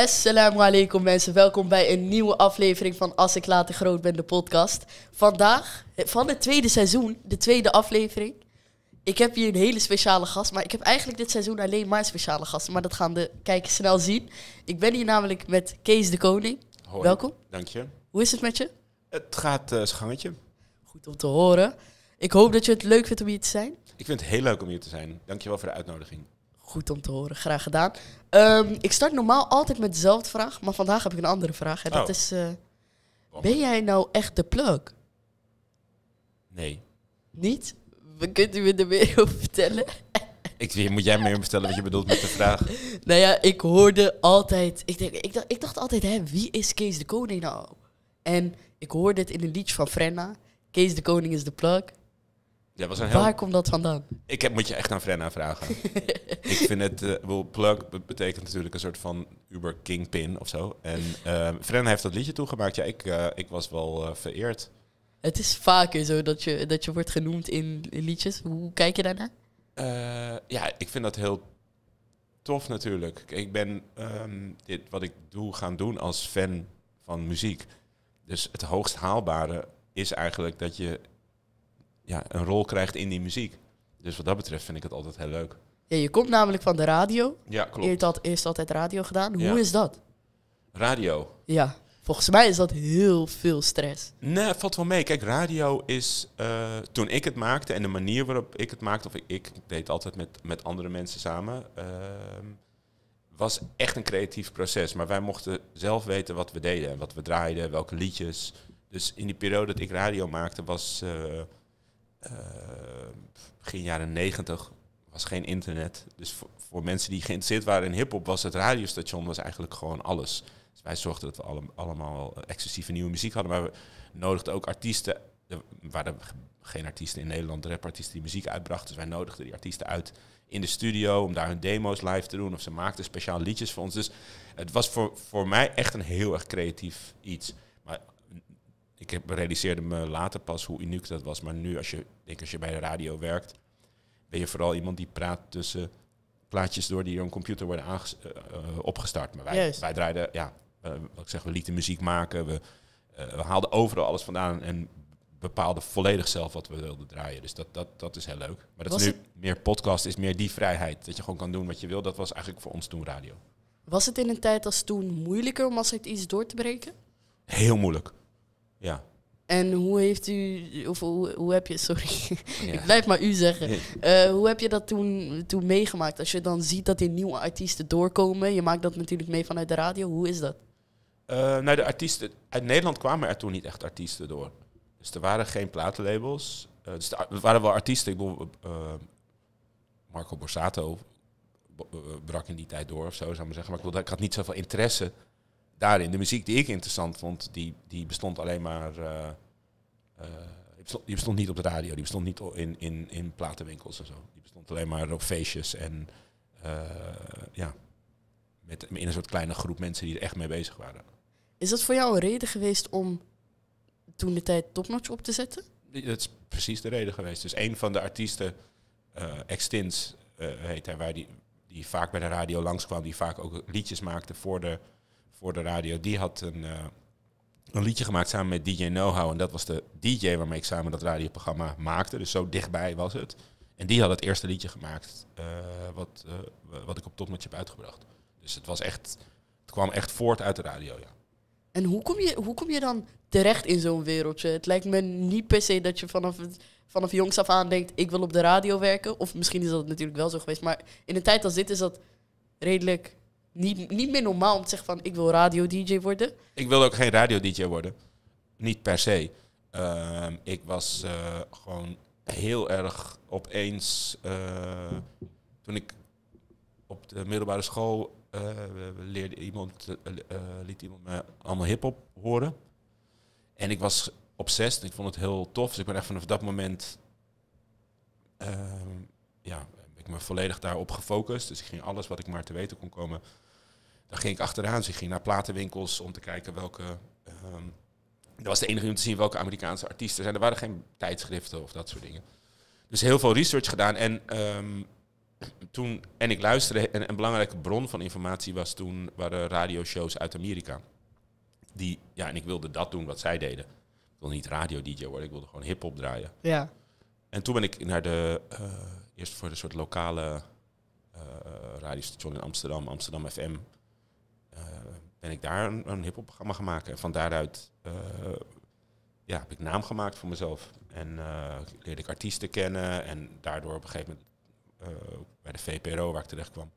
Assalamu alaikum mensen, welkom bij een nieuwe aflevering van Als ik later groot ben, de podcast. Vandaag, van het tweede seizoen, de tweede aflevering. Ik heb hier een hele speciale gast, maar ik heb eigenlijk dit seizoen alleen maar speciale gasten. Maar dat gaan de kijkers snel zien. Ik ben hier namelijk met Kees de Koning. Hoi, welkom. Dank je. Hoe is het met je? Het gaat uh, schangetje. Goed om te horen. Ik hoop dat je het leuk vindt om hier te zijn. Ik vind het heel leuk om hier te zijn. Dankjewel voor de uitnodiging. Goed om te horen, graag gedaan. Ehm, ik start normaal altijd met dezelfde vraag, maar vandaag heb ik een andere vraag. En dat oh. is, eh, ben jij nou echt de plug? Nee. Niet? Kunt u me er meer over vertellen? Ik, moet jij meer vertellen wat je bedoelt met de vraag? nou ja, ik hoorde altijd... Ik, denk, ik, dacht, ik dacht altijd, hè, wie is Kees de Koning nou? En ik hoorde het in een liedje van Frenna. Kees de Koning is de plug een heel... Waar komt dat vandaan? Ik heb, moet je echt aan Frenna vragen. ik vind het, uh, plug betekent natuurlijk een soort van Uber Kingpin of zo. En uh, Frenna heeft dat liedje toegemaakt. Ja, ik, eh, ik was wel eh, vereerd. Het is vaker zo dat je, dat je wordt genoemd in liedjes. Hoe kijk je daarnaar? ja, ik vind dat heel tof natuurlijk. Ik ben ehm, dit wat ik doe gaan doen als fan van muziek. Dus het hoogst haalbare is eigenlijk dat je ja, een rol krijgt in die muziek. Dus wat dat betreft vind ik het altijd heel leuk. Ja, je komt namelijk van de radio. Ja, klopt. Je hebt dat eerst altijd radio gedaan. Hoe is dat? Radio? Ja. Volgens mij is dat heel veel stress. Nee, valt wel mee. Kijk, radio is eh, toen ik het maakte en de manier waarop ik het maakte, of ik, ik deed altijd met, met andere mensen samen, ehm, was echt een creatief proces. Maar wij mochten zelf weten wat we deden en wat we draaiden, welke liedjes. Dus in die periode dat ik radio maakte, was, eh, eh, begin jaren negentig was geen internet. Dus voor, mensen die geïnteresseerd waren in hip-hop was het radiostation was eigenlijk gewoon alles. Dus wij zorgden dat we allemaal eh, excessieve nieuwe muziek hadden. Maar we nodigden ook artiesten. Er waren geen artiesten in Nederland, artiesten die muziek uitbrachten. Dus wij nodigden die artiesten uit in de studio om daar hun demo's live te doen. Of ze maakten speciaal liedjes voor ons. Dus het was voor, voor mij echt een heel erg creatief iets ik realiseerde me later pas hoe uniek dat was. Maar nu, als je, denk als je bij de radio werkt, ben je vooral iemand die praat tussen plaatjes door die door een computer worden eh, eh, opgestart. Maar wij, wij draaiden, ja, eh, wat ik zeg, we lieten muziek maken, we, we haalden overal alles vandaan en bepaalden volledig zelf wat we wilden draaien. Dus dat, dat, dat is heel leuk. Maar dat is nu meer podcast, is meer die vrijheid. Dat je gewoon kan doen wat je wil. Dat was eigenlijk voor ons toen radio. Was het in een tijd als toen moeilijker om als het iets door te breken? Heel moeilijk. Ja. En hoe heeft u, of hoe, heb je, sorry, ik blijf maar u zeggen. Eh, hoe heb je dat toen, toen meegemaakt? Als je dan ziet dat die nieuwe artiesten doorkomen, je maakt dat natuurlijk mee vanuit de radio, hoe is dat? Eh, nou, de artiesten, uit Nederland kwamen er toen niet echt artiesten door. Dus er waren geen platenlabels. Eh, dus er waren wel artiesten, ik bedoel, Marco Borsato brak in die tijd door of zo, zou ik maar zeggen. Maar ik, ik had niet zoveel interesse daarin, de muziek die ik interessant vond, die, die bestond alleen maar. Eh, eh, die, bestond, niet op de radio, die bestond niet in, in, in platenwinkels en zo. Die bestond alleen maar op feestjes en eh, ja, met, in een soort kleine groep mensen die er echt mee bezig waren. Is dat voor jou een reden geweest om toen de tijd Topnotch op te zetten? Dat is precies de reden geweest. Dus een van de artiesten, Extins heet hij, waar die, die vaak bij de radio langskwam, die vaak ook liedjes maakte voor de voor de radio, die had een, eh, een liedje gemaakt samen met DJ No-How. En dat was de DJ waarmee ik samen dat radioprogramma maakte. Dus zo dichtbij was het. En die had het eerste liedje gemaakt eh, wat, eh, wat ik op Topmatch heb uitgebracht. Dus het was echt, het kwam echt voort uit de radio, ja. En hoe kom je, hoe kom je dan terecht in zo'n wereldje? Het lijkt me niet per se dat je vanaf, vanaf jongs af aan denkt: ik wil op de radio werken. Of misschien is dat natuurlijk wel zo geweest. Maar in een tijd als dit is dat redelijk niet, niet meer normaal om te zeggen van ik wil radio-dj worden. Ik wilde ook geen radio-dj worden. Niet per se. Ehm, ik was eh, gewoon heel erg opeens, eh, toen ik op de middelbare school eh, leerde iemand, liet iemand me allemaal hip-hop horen. En ik was obsessed. Ik vond het heel tof. Dus ik ben echt vanaf dat moment ehm, ja, ik me volledig daarop gefocust. Dus ik ging alles wat ik maar te weten kon komen, Dan ging ik achteraan. Dus ik ging naar platenwinkels om te kijken welke... Ehm, dat was de enige om te zien welke Amerikaanse artiesten zijn. Er waren geen tijdschriften of dat soort dingen. Dus heel veel research gedaan. En ehm, toen, en ik luisterde, en een belangrijke bron van informatie was toen, waren radioshows uit Amerika. Die, ja, en ik wilde dat doen wat zij deden. Ik wilde niet radio-dj worden, ik wilde gewoon hip-hop draaien. Ja. En toen ben ik naar de eh, eerst voor een soort lokale eh, eh, radiostation in Amsterdam, Amsterdam FM, eh, ben ik daar een, een hip programma gaan maken. En van daaruit ja, heb ik naam gemaakt voor mezelf. En leerde ik artiesten kennen. En daardoor op een gegeven moment bij de VPRO, waar ik terecht kwam,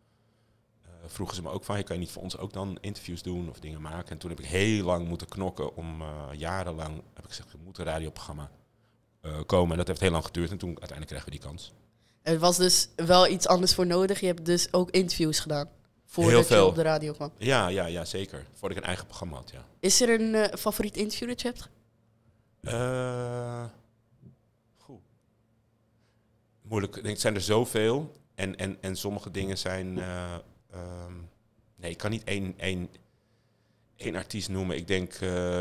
vroegen ze me ook van, je kan je niet voor ons ook dan interviews doen of dingen maken? En toen heb ik heel lang moeten knokken om, jarenlang heb ik gezegd, je moet een radioprogramma komen. En dat heeft heel lang geduurd en toen uiteindelijk kregen we die kans. Er was dus wel iets anders voor nodig. Je hebt dus ook interviews gedaan. Voordat je op de radio kwam. Ja, ja, ja, zeker. Voordat ik een eigen programma had, ja. Is er een eh, favoriet interview dat je hebt? Uh, eh, goed. Moeilijk. Ik denk, zijn er zoveel. En, en, en sommige dingen zijn... Eh, ehm, nee, ik kan niet één, één, één artiest noemen. Ik denk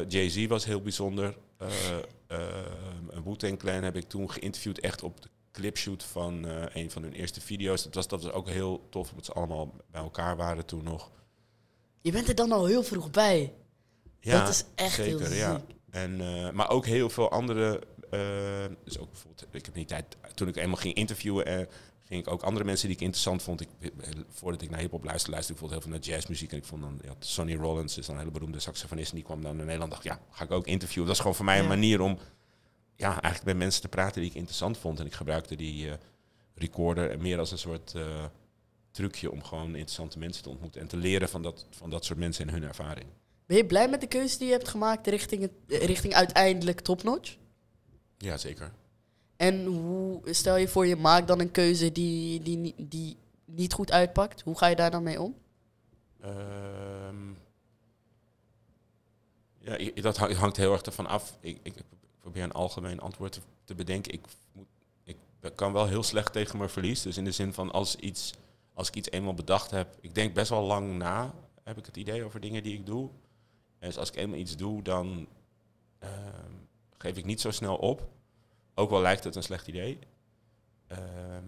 Jay-Z was heel bijzonder. Uh, Wu-Tang Clan heb ik toen geïnterviewd echt op de clipshoot van eh, een van hun eerste video's. Dat was, dat was ook heel tof, omdat ze allemaal bij elkaar waren toen nog. Je bent er dan al heel vroeg bij. Ja, dat is echt heel ziek. Ja. En, eh, maar ook heel veel andere... Eh, dus ook bijvoorbeeld, ik heb niet tijd... Toen ik eenmaal ging interviewen, ging ik ook andere mensen die ik interessant vond. Ik, voordat ik naar hip-hop luisterde, luisterde ik bijvoorbeeld heel veel naar jazzmuziek. En ik vond dan, ja, Sonny Rollins is dan een hele beroemde saxofonist. En die kwam dan naar Nederland dacht, ja, ga ik ook interviewen. Dat is gewoon voor mij een manier om ja, eigenlijk met mensen te praten die ik interessant vond. En ik gebruikte die uh, recorder meer als een soort eh, trucje om gewoon interessante mensen te ontmoeten. En te leren van dat, van dat soort mensen en hun ervaring. Ben je blij met de keuze die je hebt gemaakt richting, eh, richting uiteindelijk topnotch? Ja, zeker. En hoe stel je voor, je maakt dan een keuze die, die, die niet goed uitpakt. Hoe ga je daar dan mee om? Ehm, ja, dat hangt heel erg ervan af. Ik, ik, probeer een algemeen antwoord te, bedenken. Ik, moet, ik kan wel heel slecht tegen mijn verlies. Dus in de zin van als, iets, als ik iets eenmaal bedacht heb, ik denk best wel lang na, heb ik het idee over dingen die ik doe. Dus als ik eenmaal iets doe, dan ehm, geef ik niet zo snel op. Ook al lijkt het een slecht idee. Ehm,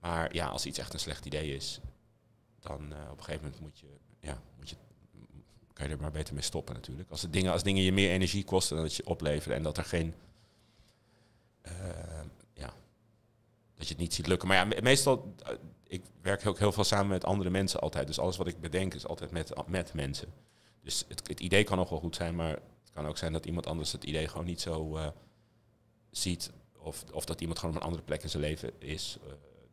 maar ja, als iets echt een slecht idee is, dan eh, op een gegeven moment moet je, ja, moet je kan je er maar beter mee stoppen natuurlijk. Als, de dingen, als dingen je meer energie kosten dan dat je opleveren en dat er geen... Eh, ja, dat je het niet ziet lukken. Maar ja, meestal, eh, ik werk ook heel veel samen met andere mensen altijd. Dus alles wat ik bedenk is altijd met, eh, met mensen. Dus het, het idee kan nog wel goed zijn, maar het kan ook zijn dat iemand anders het idee gewoon niet zo ziet. Of, of dat iemand gewoon op een andere plek in zijn leven is.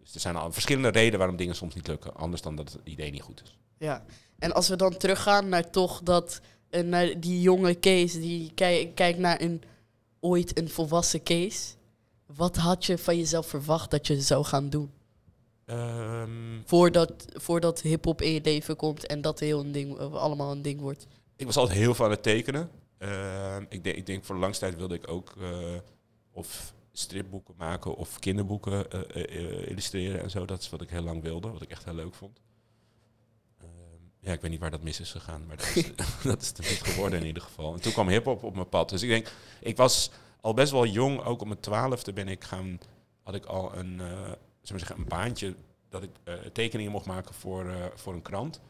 Dus er zijn al verschillende redenen waarom dingen soms niet lukken. Anders dan dat het idee niet goed is. Ja, en als we dan teruggaan naar toch dat eh, naar die jonge Kees die kijkt naar een ooit een volwassen Kees. Wat had je van jezelf verwacht dat je zou gaan doen? Ehm, voordat voordat hip-hop in je leven komt en dat heel een ding, eh, allemaal een ding wordt. Ik was altijd heel van het tekenen. Ehm, ik, ik, denk voor de langste tijd wilde ik ook. Eh, of stripboeken maken of kinderboeken eh, eh, eh, illustreren en zo. Dat is wat ik heel lang wilde, wat ik echt heel leuk vond. Ehm, ja, ik weet niet waar dat mis is gegaan, maar dat is, dat is het geworden in ieder geval. En toen kwam hip-hop op mijn pad. Dus ik denk, ik was al best wel jong, ook op mijn twaalfde ben ik gaan, had ik al een, uh, zeg maar zeggen, een baantje dat ik tekeningen mocht maken voor, voor een krant.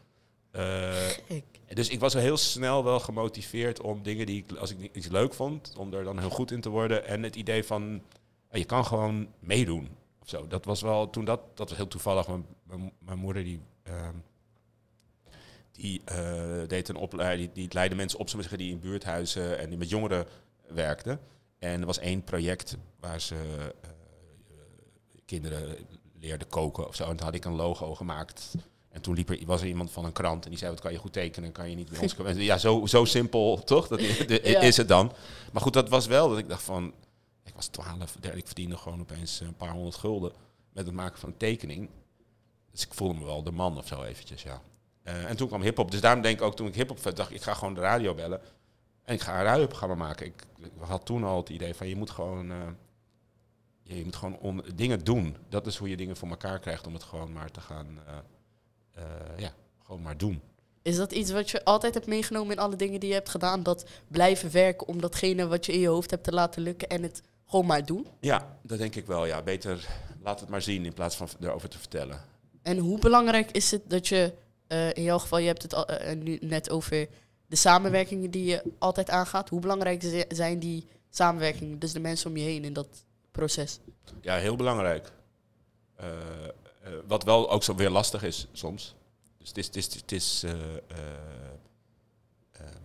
Eh, dus ik was heel snel wel gemotiveerd om dingen die ik, als ik iets leuk vond, om er dan heel goed in te worden. En het idee van, eh, je kan gewoon meedoen. Of zo. Dat was wel, toen dat, dat was heel toevallig. Mijn, mijn, moeder die, ehm, die eh, deed een opleiding, die, die leidde mensen op, zeggen, die in buurthuizen en die met jongeren werkten. En er was één project waar ze kinderen leerden koken of zo. En toen had ik een logo gemaakt en toen liep er, was er iemand van een krant en die zei, wat kan je goed tekenen, kan je niet bij ons komen. Ja, zo, zo simpel toch, dat is, het dan. Maar goed, dat was wel dat ik dacht van, ik was twaalf, ik verdiende gewoon opeens een paar honderd gulden met het maken van een tekening. Dus ik voelde me wel de man of zo eventjes, ja. Eh, en toen kwam hip-hop. Dus daarom denk ik ook, toen ik hip-hop dacht ik, ga gewoon de radio bellen. En ik ga een programma maken. Ik, had toen al het idee van, je moet gewoon, eh, je, moet gewoon dingen doen. Dat is hoe je dingen voor elkaar krijgt om het gewoon maar te gaan... Eh, eh, ja, gewoon maar doen. Is dat iets wat je altijd hebt meegenomen in alle dingen die je hebt gedaan? Dat blijven werken om datgene wat je in je hoofd hebt te laten lukken en het gewoon maar doen? Ja, dat denk ik wel. Ja. Beter laat het maar zien in plaats van erover te vertellen. En hoe belangrijk is het dat je, eh, in jouw geval, je hebt het al, eh, nu net over de samenwerkingen die je altijd aangaat. Hoe belangrijk zijn die samenwerkingen, dus de mensen om je heen in dat proces? Ja, heel belangrijk. Eh, wat wel ook zo weer lastig is soms. Dus het is. Het is, het is eh, eh, ehm,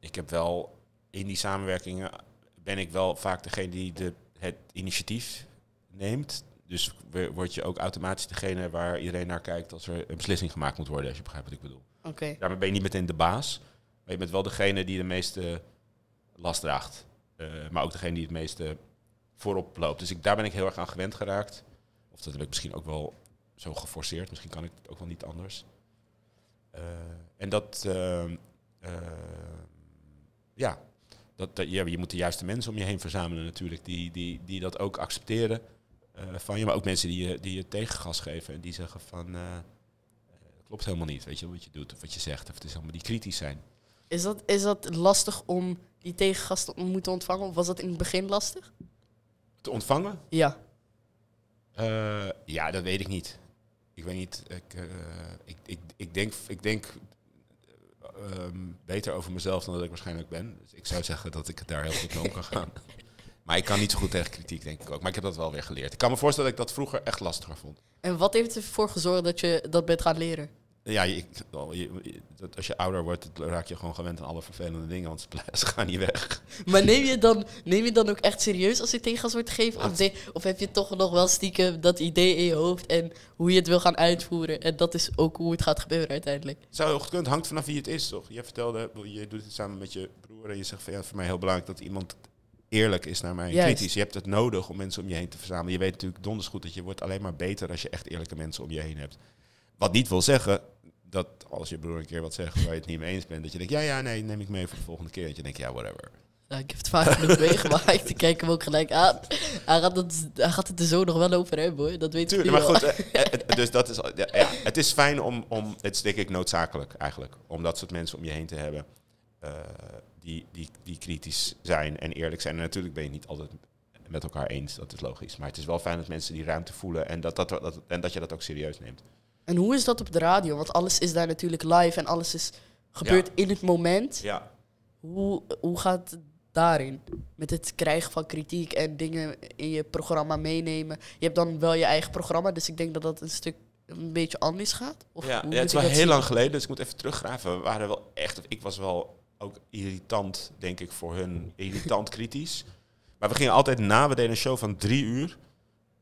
ik heb wel in die samenwerkingen ben ik wel vaak degene die de, het initiatief neemt. Dus word je ook automatisch degene waar iedereen naar kijkt als er een beslissing gemaakt moet worden, als je begrijpt wat ik bedoel. Oké. Okay. ben je niet meteen de baas, maar je bent wel degene die de meeste last draagt. maar ook degene die het meeste voorop loopt. Dus ik, daar ben ik heel erg aan gewend geraakt. Of dat ik misschien ook wel zo geforceerd. Misschien kan ik het ook wel niet anders. Eh, en dat, ehm, ehm, ja, dat, je moet de juiste mensen om je heen verzamelen natuurlijk, die, die, die dat ook accepteren eh, van je. Maar ook mensen die je, die je tegengas geven en die zeggen van, eh, dat klopt helemaal niet, weet je, wat je doet of wat je zegt. Of het is allemaal die kritisch zijn. Is dat, is dat lastig om die tegengas te moeten ontvangen? Of was dat in het begin lastig? Te ontvangen? Ja. Eh, ja, dat weet ik niet. Ik weet niet. Ik, eh, ik, ik, ik denk, ik denk ehm, beter over mezelf dan dat ik waarschijnlijk ben. Dus ik zou zeggen dat ik het daar heel goed mee om kan gaan. Maar ik kan niet zo goed tegen kritiek, denk ik ook. Maar ik heb dat wel weer geleerd. Ik kan me voorstellen dat ik dat vroeger echt lastiger vond. En wat heeft ervoor gezorgd dat je dat bent gaan leren? Ja, oh, als je ouder wordt, raak je gewoon gewend aan alle vervelende dingen, want ze gaan niet weg. Maar neem je dan, neem je dan ook echt serieus als je tegengas wordt gegeven? Of, of heb je toch nog wel stiekem dat idee in je hoofd en hoe je het wil gaan uitvoeren? En dat is ook hoe het gaat gebeuren uiteindelijk. Zou heel het hangt vanaf wie het is, toch? Je vertelde, je doet het samen met je broer en je zegt van voor mij heel belangrijk dat iemand eerlijk is naar mij kritisch. Je hebt het nodig om mensen om je heen te verzamelen. Je weet natuurlijk donders goed dat je wordt alleen maar beter als je echt eerlijke mensen om je heen hebt. Wat niet wil zeggen dat als je broer een keer wat zegt waar je het niet mee eens bent, dat je denkt, ja, ja, nee, neem ik mee voor de volgende keer. Dat je denkt, ja, whatever. ik heb het vaak genoeg meegemaakt. Ik kijk hem ook gelijk aan. Hij gaat het, hij gaat het er zo nog wel over hebben, hoor. Dat weet Tuurlijk, maar goed. Eh, eh, eh, dus dat is, ja, het is fijn om, om, het is denk ik noodzakelijk eigenlijk, om dat soort mensen om je heen te hebben. die, die, die kritisch zijn en eerlijk zijn. En natuurlijk ben je niet altijd met elkaar eens, dat is logisch. Maar het is wel fijn dat mensen die ruimte voelen en dat, dat en dat je dat ook serieus neemt. En hoe is dat op de radio? Want alles is daar natuurlijk live en alles is gebeurt in het moment. Ja. Hoe, hoe gaat het daarin? Met het krijgen van kritiek en dingen in je programma meenemen. Je hebt dan wel je eigen programma, dus ik denk dat dat een stuk een beetje anders gaat. Of ja, het is heel lang geleden, dus ik moet even teruggraven. We waren wel echt, ik was wel ook irritant, denk ik, voor hun. Irritant kritisch. Maar we gingen altijd na, we deden een show van drie uur.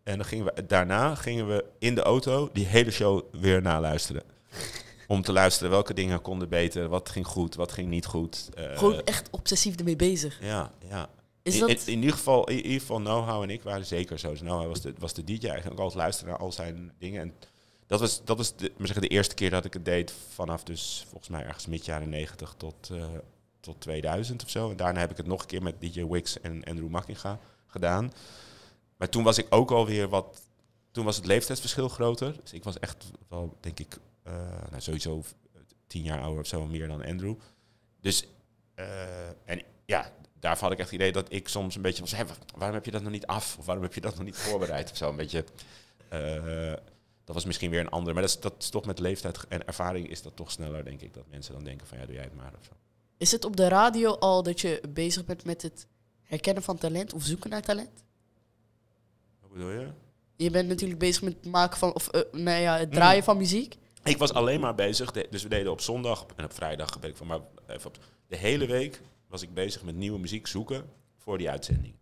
En dan gingen we, daarna gingen we in de auto die hele show weer naluisteren. Om te luisteren welke dingen konden beter, wat ging goed, wat ging niet goed. Uh, Gewoon echt obsessief ermee bezig. Ja, ja. in, ieder geval, in, ieder geval Nohow en ik waren zeker zo. Dus was de, was de DJ eigenlijk altijd luisteren naar al zijn dingen. En dat was, dat was de, zeggen, de eerste keer dat ik het deed vanaf dus volgens mij ergens mid jaren 90 tot, eh, tot 2000 of zo. En daarna heb ik het nog een keer met DJ Wix en Andrew Mackinga gedaan. Maar toen was ik ook alweer wat. Toen was het leeftijdsverschil groter. Dus ik was echt wel, denk ik, eh, nou, sowieso tien jaar ouder of zo, meer dan Andrew. Dus, eh, en ja, daarvan had ik echt het idee dat ik soms een beetje was, waarom heb je dat nog niet af? Of waarom heb je dat nog niet voorbereid? Of zo, een beetje. Eh, dat was misschien weer een ander. Maar dat is, dat is toch met leeftijd en ervaring is dat toch sneller, denk ik. Dat mensen dan denken van, ja, doe jij het maar of zo. Is het op de radio al dat je bezig bent met het herkennen van talent of zoeken naar talent? je? Je bent natuurlijk bezig met het maken van, of uh, ja, het draaien mm. van muziek. Ik was alleen maar bezig, dus we deden op zondag en op vrijdag, weet ik van, maar even op, de hele week was ik bezig met nieuwe muziek zoeken voor die uitzending.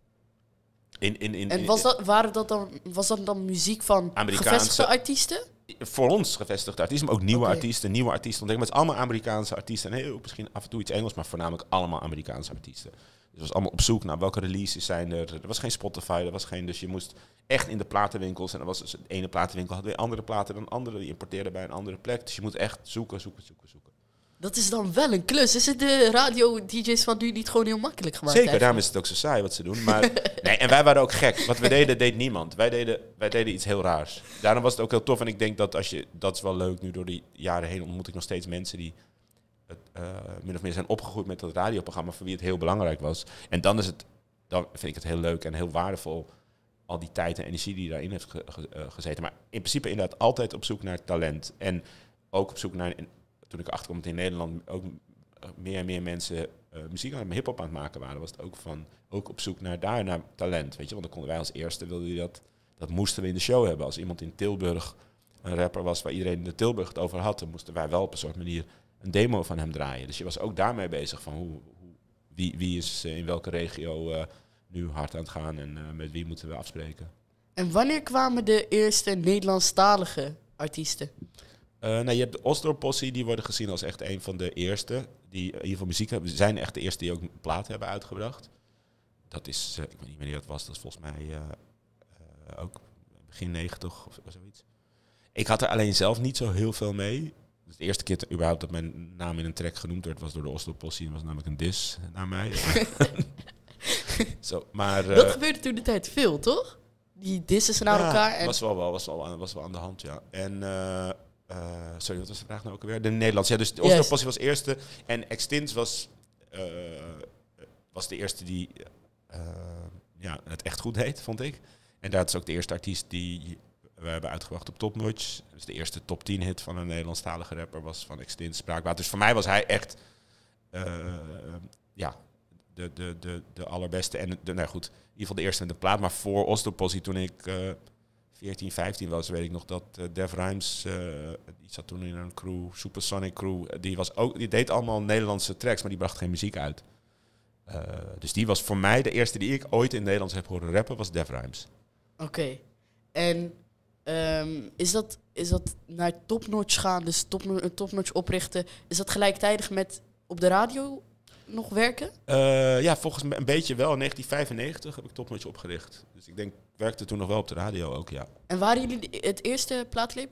In, in, in, en was dat, waren dat dan, was dat dan muziek van gevestigde artiesten? Voor ons gevestigde artiesten, maar ook nieuwe artiesten, nieuwe artiesten ontdekken. ik het met allemaal Amerikaanse artiesten. En heel, misschien af en toe iets Engels, maar voornamelijk allemaal Amerikaanse artiesten. Dus was allemaal op zoek naar welke releases zijn er. Er was geen Spotify, er was geen. Dus je moest echt in de platenwinkels. En er was het dus de ene platenwinkel had weer andere platen dan andere. Die importeerden bij een andere plek. Dus je moet echt zoeken, zoeken, zoeken, zoeken. Dat is dan wel een klus. Is het de radio-dj's van nu niet gewoon heel makkelijk gemaakt? Zeker, eigenlijk? daarom is het ook zo saai wat ze doen. Maar, nee, en wij waren ook gek. Wat we deden, deed niemand. Wij deden, wij deden iets heel raars. Daarom was het ook heel tof. En ik denk dat als je... Dat is wel leuk nu. Door die jaren heen ontmoet ik nog steeds mensen die eh, min of meer zijn opgegroeid met dat radioprogramma, voor wie het heel belangrijk was. En dan is het, dan vind ik het heel leuk en heel waardevol, al die tijd en energie die daarin heeft eh, gezeten. Maar in principe inderdaad altijd op zoek naar talent. En ook op zoek naar, toen ik achterkwam dat in Nederland ook meer en meer mensen eh, muziek aan hip-hop aan het maken waren, was het ook van ook op zoek naar daar naar talent. Weet je, want dan konden wij als eerste wilden die dat, dat moesten we in de show hebben. Als iemand in Tilburg een rapper was waar iedereen in de Tilburg het over had, dan moesten wij wel op een soort manier een demo van hem draaien. Dus je was ook daarmee bezig van hoe, hoe wie, wie is eh, in welke regio eh, nu hard aan het gaan en eh, met wie moeten we afspreken. En wanneer kwamen de eerste Nederlandstalige artiesten? Uh, nou, je hebt de Ostropossie, die worden gezien als echt een van de eerste. Die in ieder muziek hebben. Ze zijn echt de eerste die ook platen hebben uitgebracht. Dat is, ik weet niet wanneer dat was, dat is volgens mij ook begin 90 of zoiets. Ik had er alleen zelf niet zo heel veel mee de eerste keer überhaupt dat mijn naam in een track genoemd werd, was door de Oslo Possie, En was namelijk een dis naar mij. Zo, maar, dat eh, gebeurde toen de tijd veel, toch? Die disses naar elkaar. En... Was, wel, wel, was, wel, was wel aan de hand, ja. En, eh, eh, sorry, wat was de vraag nou ook weer? De Nederlandse. Ja, dus de Posse yes. was eerste. En Extins was, was de eerste die ja, het echt goed deed, vond ik. En daar is ook de eerste artiest die we hebben uitgebracht op Topnotch. Dus de eerste top 10 hit van een Nederlandstalige rapper was van Extinct Spraakwater. Dus voor mij was hij echt eh, ja, de, de, de, de allerbeste. En de, nou goed, in ieder geval de eerste in de plaat. Maar voor Ostoposi toen ik uh, 14, 15 was, weet ik nog dat eh, Dev Rhymes, eh, die zat toen in een crew, Supersonic Crew. Die, was ook, die deed allemaal Nederlandse tracks, maar die bracht geen muziek uit. dus die was voor mij de eerste die ik ooit in Nederlands heb horen rappen, was Dev Rhymes. Oké. En Ehm, is, dat, is dat naar topnotch gaan, dus top, een topnotch oprichten, is dat gelijktijdig met op de radio nog werken? Eh, ja, volgens mij een beetje wel. In 1995 heb ik topnotch opgericht. Dus ik denk, werkte toen nog wel op de radio ook, ja. En waren jullie het eerste plaatlabel?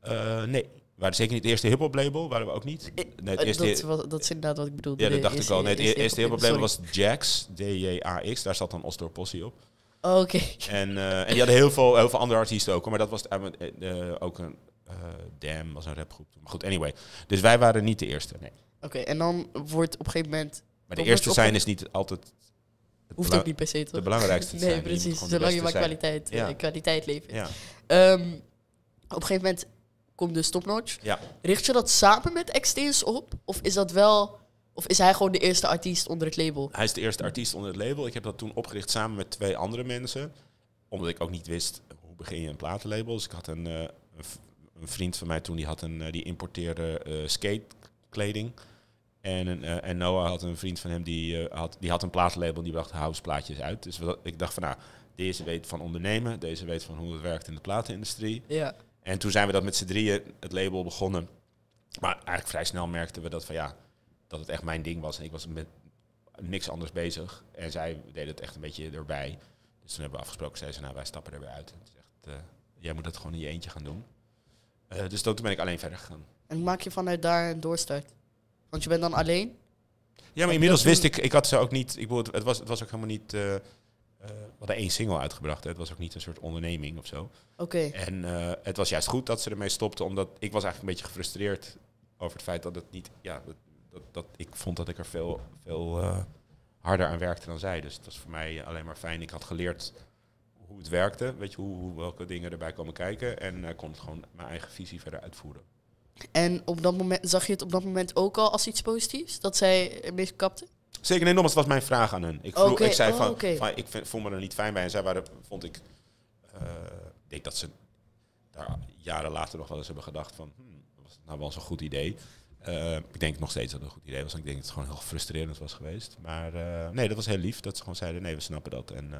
Eh, nee, we waren zeker niet het eerste hip-hop label, waren we ook niet. Eh, nee, het dat, dat is inderdaad wat ik bedoelde. Ja, dat dacht ik al. Nee, het eerste hip-hop label was Jax, D-J-A-X. Daar zat dan Osdorp Possie op. Oké. En, uh, en die hadden heel veel, heel veel andere artiesten ook. Maar dat was eh, eh, ook een... Uh, Damn was een rapgroep. Maar goed, anyway. Dus wij waren niet de eerste, nee. Oké, en dan wordt op een gegeven moment... Maar de eerste zijn is niet altijd... Hoeft ook niet per se, te. De belangrijkste nee, precies. Je Zolang je maar kwaliteit, kwaliteit levert. Ja. Ehm, op een gegeven moment komt de stopnotch. Ja. Richt je dat samen met Extens op? Of is dat wel of is hij gewoon de eerste artiest onder het label? Hij is de eerste artiest onder het label. Ik heb dat toen opgericht samen met twee andere mensen. Omdat ik ook niet wist hoe begin je een platenlabel. Dus ik had een, eh, een vriend van mij toen die, had een, eh, die importeerde uh, eh, skatekleding. En, en Noah had een vriend van hem die, had, die had een platenlabel en die bracht houseplaatjes uit. Dus ik dacht van nou, deze weet van ondernemen, deze weet van hoe het werkt in de platenindustrie. Ja. En toen zijn we dat met z'n drieën het label begonnen. Maar eigenlijk vrij snel merkten we dat van ja, dat het echt mijn ding was. En ik was met niks anders bezig. En zij deed het echt een beetje erbij. Dus toen hebben we afgesproken, zei ze, nou wij stappen er weer uit. En ze zegt eh, jij moet dat gewoon in je eentje gaan doen. Eh, dus toen ben ik alleen verder gegaan. En maak je vanuit daar een doorstart? Want je bent dan alleen? Ja, maar inmiddels wist ik, ik had ze ook niet, ik bedoel, het was, het was ook helemaal niet, uh, we één single uitgebracht, hè. het was ook niet een soort onderneming of zo. Oké. En het was juist goed dat ze ermee stopte, omdat ik was eigenlijk een beetje gefrustreerd over het feit dat het niet, ja, dat, ik vond dat ik er veel, veel eh, harder aan werkte dan zij. Dus het was voor mij alleen maar fijn. Ik had geleerd hoe het werkte, weet je, hoe, welke dingen erbij komen kijken. En eh, kon kon gewoon mijn eigen visie verder uitvoeren. En op dat moment, zag je het op dat moment ook al als iets positiefs? Dat zij ermee kapte? Zeker, nee, nogmaals, was mijn vraag aan hun. Ik, vroeg, ik zei oh, van, ik vind, voel me er niet fijn bij. En zij waren, vond ik, eh, ik denk dat ze daar jaren later nog wel eens hebben gedacht van, hmm, was nou wel een goed idee? Eh, ik denk nog steeds dat het een goed idee was. Ik denk dat het gewoon heel frustrerend was geweest. Maar eh, nee, dat was heel lief dat ze gewoon zeiden: nee, we snappen dat. En eh,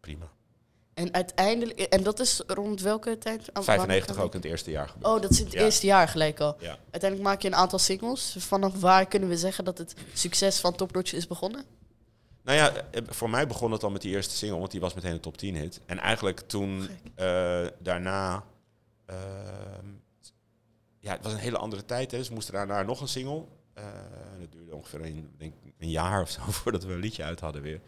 prima. En uiteindelijk, en dat is rond welke tijd? 95 ook in het eerste jaar gebeurd. Oh, dat is in het eerste jaar gelijk al. Ja. Uiteindelijk maak je een aantal singles. Vanaf waar kunnen we zeggen dat het succes van Top Notch is begonnen? Nou ja, voor mij begon het al met die eerste single, want die was meteen een top 10 hit. En eigenlijk toen daarna ehm, ja, het was een hele andere tijd. Hè, dus we moesten daarna nog een single. Uh, dat duurde ongeveer een, denk een jaar of zo voordat we een liedje uit hadden weer.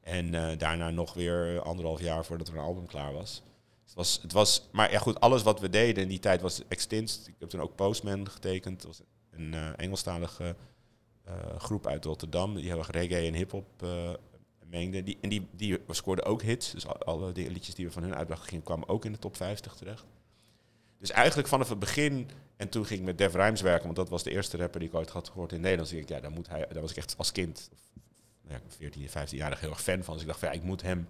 En eh, daarna nog weer anderhalf jaar voordat er een album klaar was. Het was, het was, maar ja goed, alles wat we deden in die tijd was extinct. Ik heb toen ook Postman getekend. was een uh, Engelstalige groep uit Rotterdam. Die hebben reggae en hip-hop uh, mengden. Die, en die, die scoorden ook hits. Dus alle die liedjes die we van hun uitbrachten gingen, kwamen ook in de top 50 terecht. Dus eigenlijk vanaf het begin. En toen ging ik met Dev Rijms werken, want dat was de eerste rapper die ik ooit had gehoord in Nederland. Dus ik ja, daar, moet hij, daar was ik echt als kind, nou ja, 14, 15-jarig, heel erg fan van. Dus ik dacht, ja, ik moet hem,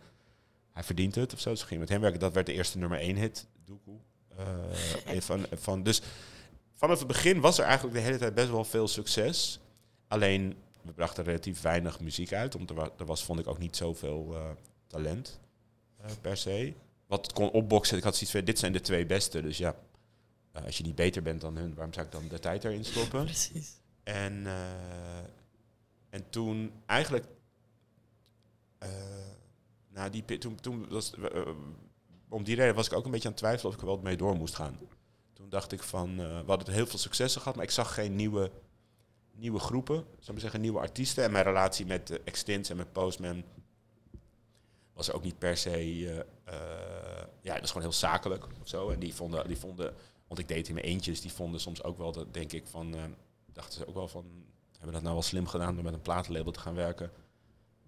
hij verdient het of zo. Dus ging ik met hem werken. Dat werd de eerste nummer 1 hit, Doekoe. Uh, van, van, dus vanaf het begin was er eigenlijk de hele tijd best wel veel succes. Alleen, we brachten relatief weinig muziek uit, omdat er was, vond ik, ook niet zoveel eh, talent eh, per se wat kon opboksen. Ik had zoiets van, dit zijn de twee beste. Dus ja, eh, als je niet beter bent dan hun, waarom zou ik dan de tijd erin stoppen? Precies. En, eh, en toen eigenlijk... Uh, die, toen, toen was, om die reden was ik ook een beetje aan het twijfelen of ik er wel mee door moest gaan. Toen dacht ik van, we hadden heel veel successen gehad, maar ik zag geen nieuwe, nieuwe groepen. Zou ik zeggen, nieuwe artiesten. En mijn relatie met Extents en met Postman was er ook niet per se. Eh, eh, ja, dat is gewoon heel zakelijk of zo. En die vonden, die vonden, want ik deed in mijn eentjes. Dus die vonden soms ook wel, dat denk ik, van. Eh, dachten ze ook wel van. Hebben we dat nou wel slim gedaan door met een platenlabel te gaan werken?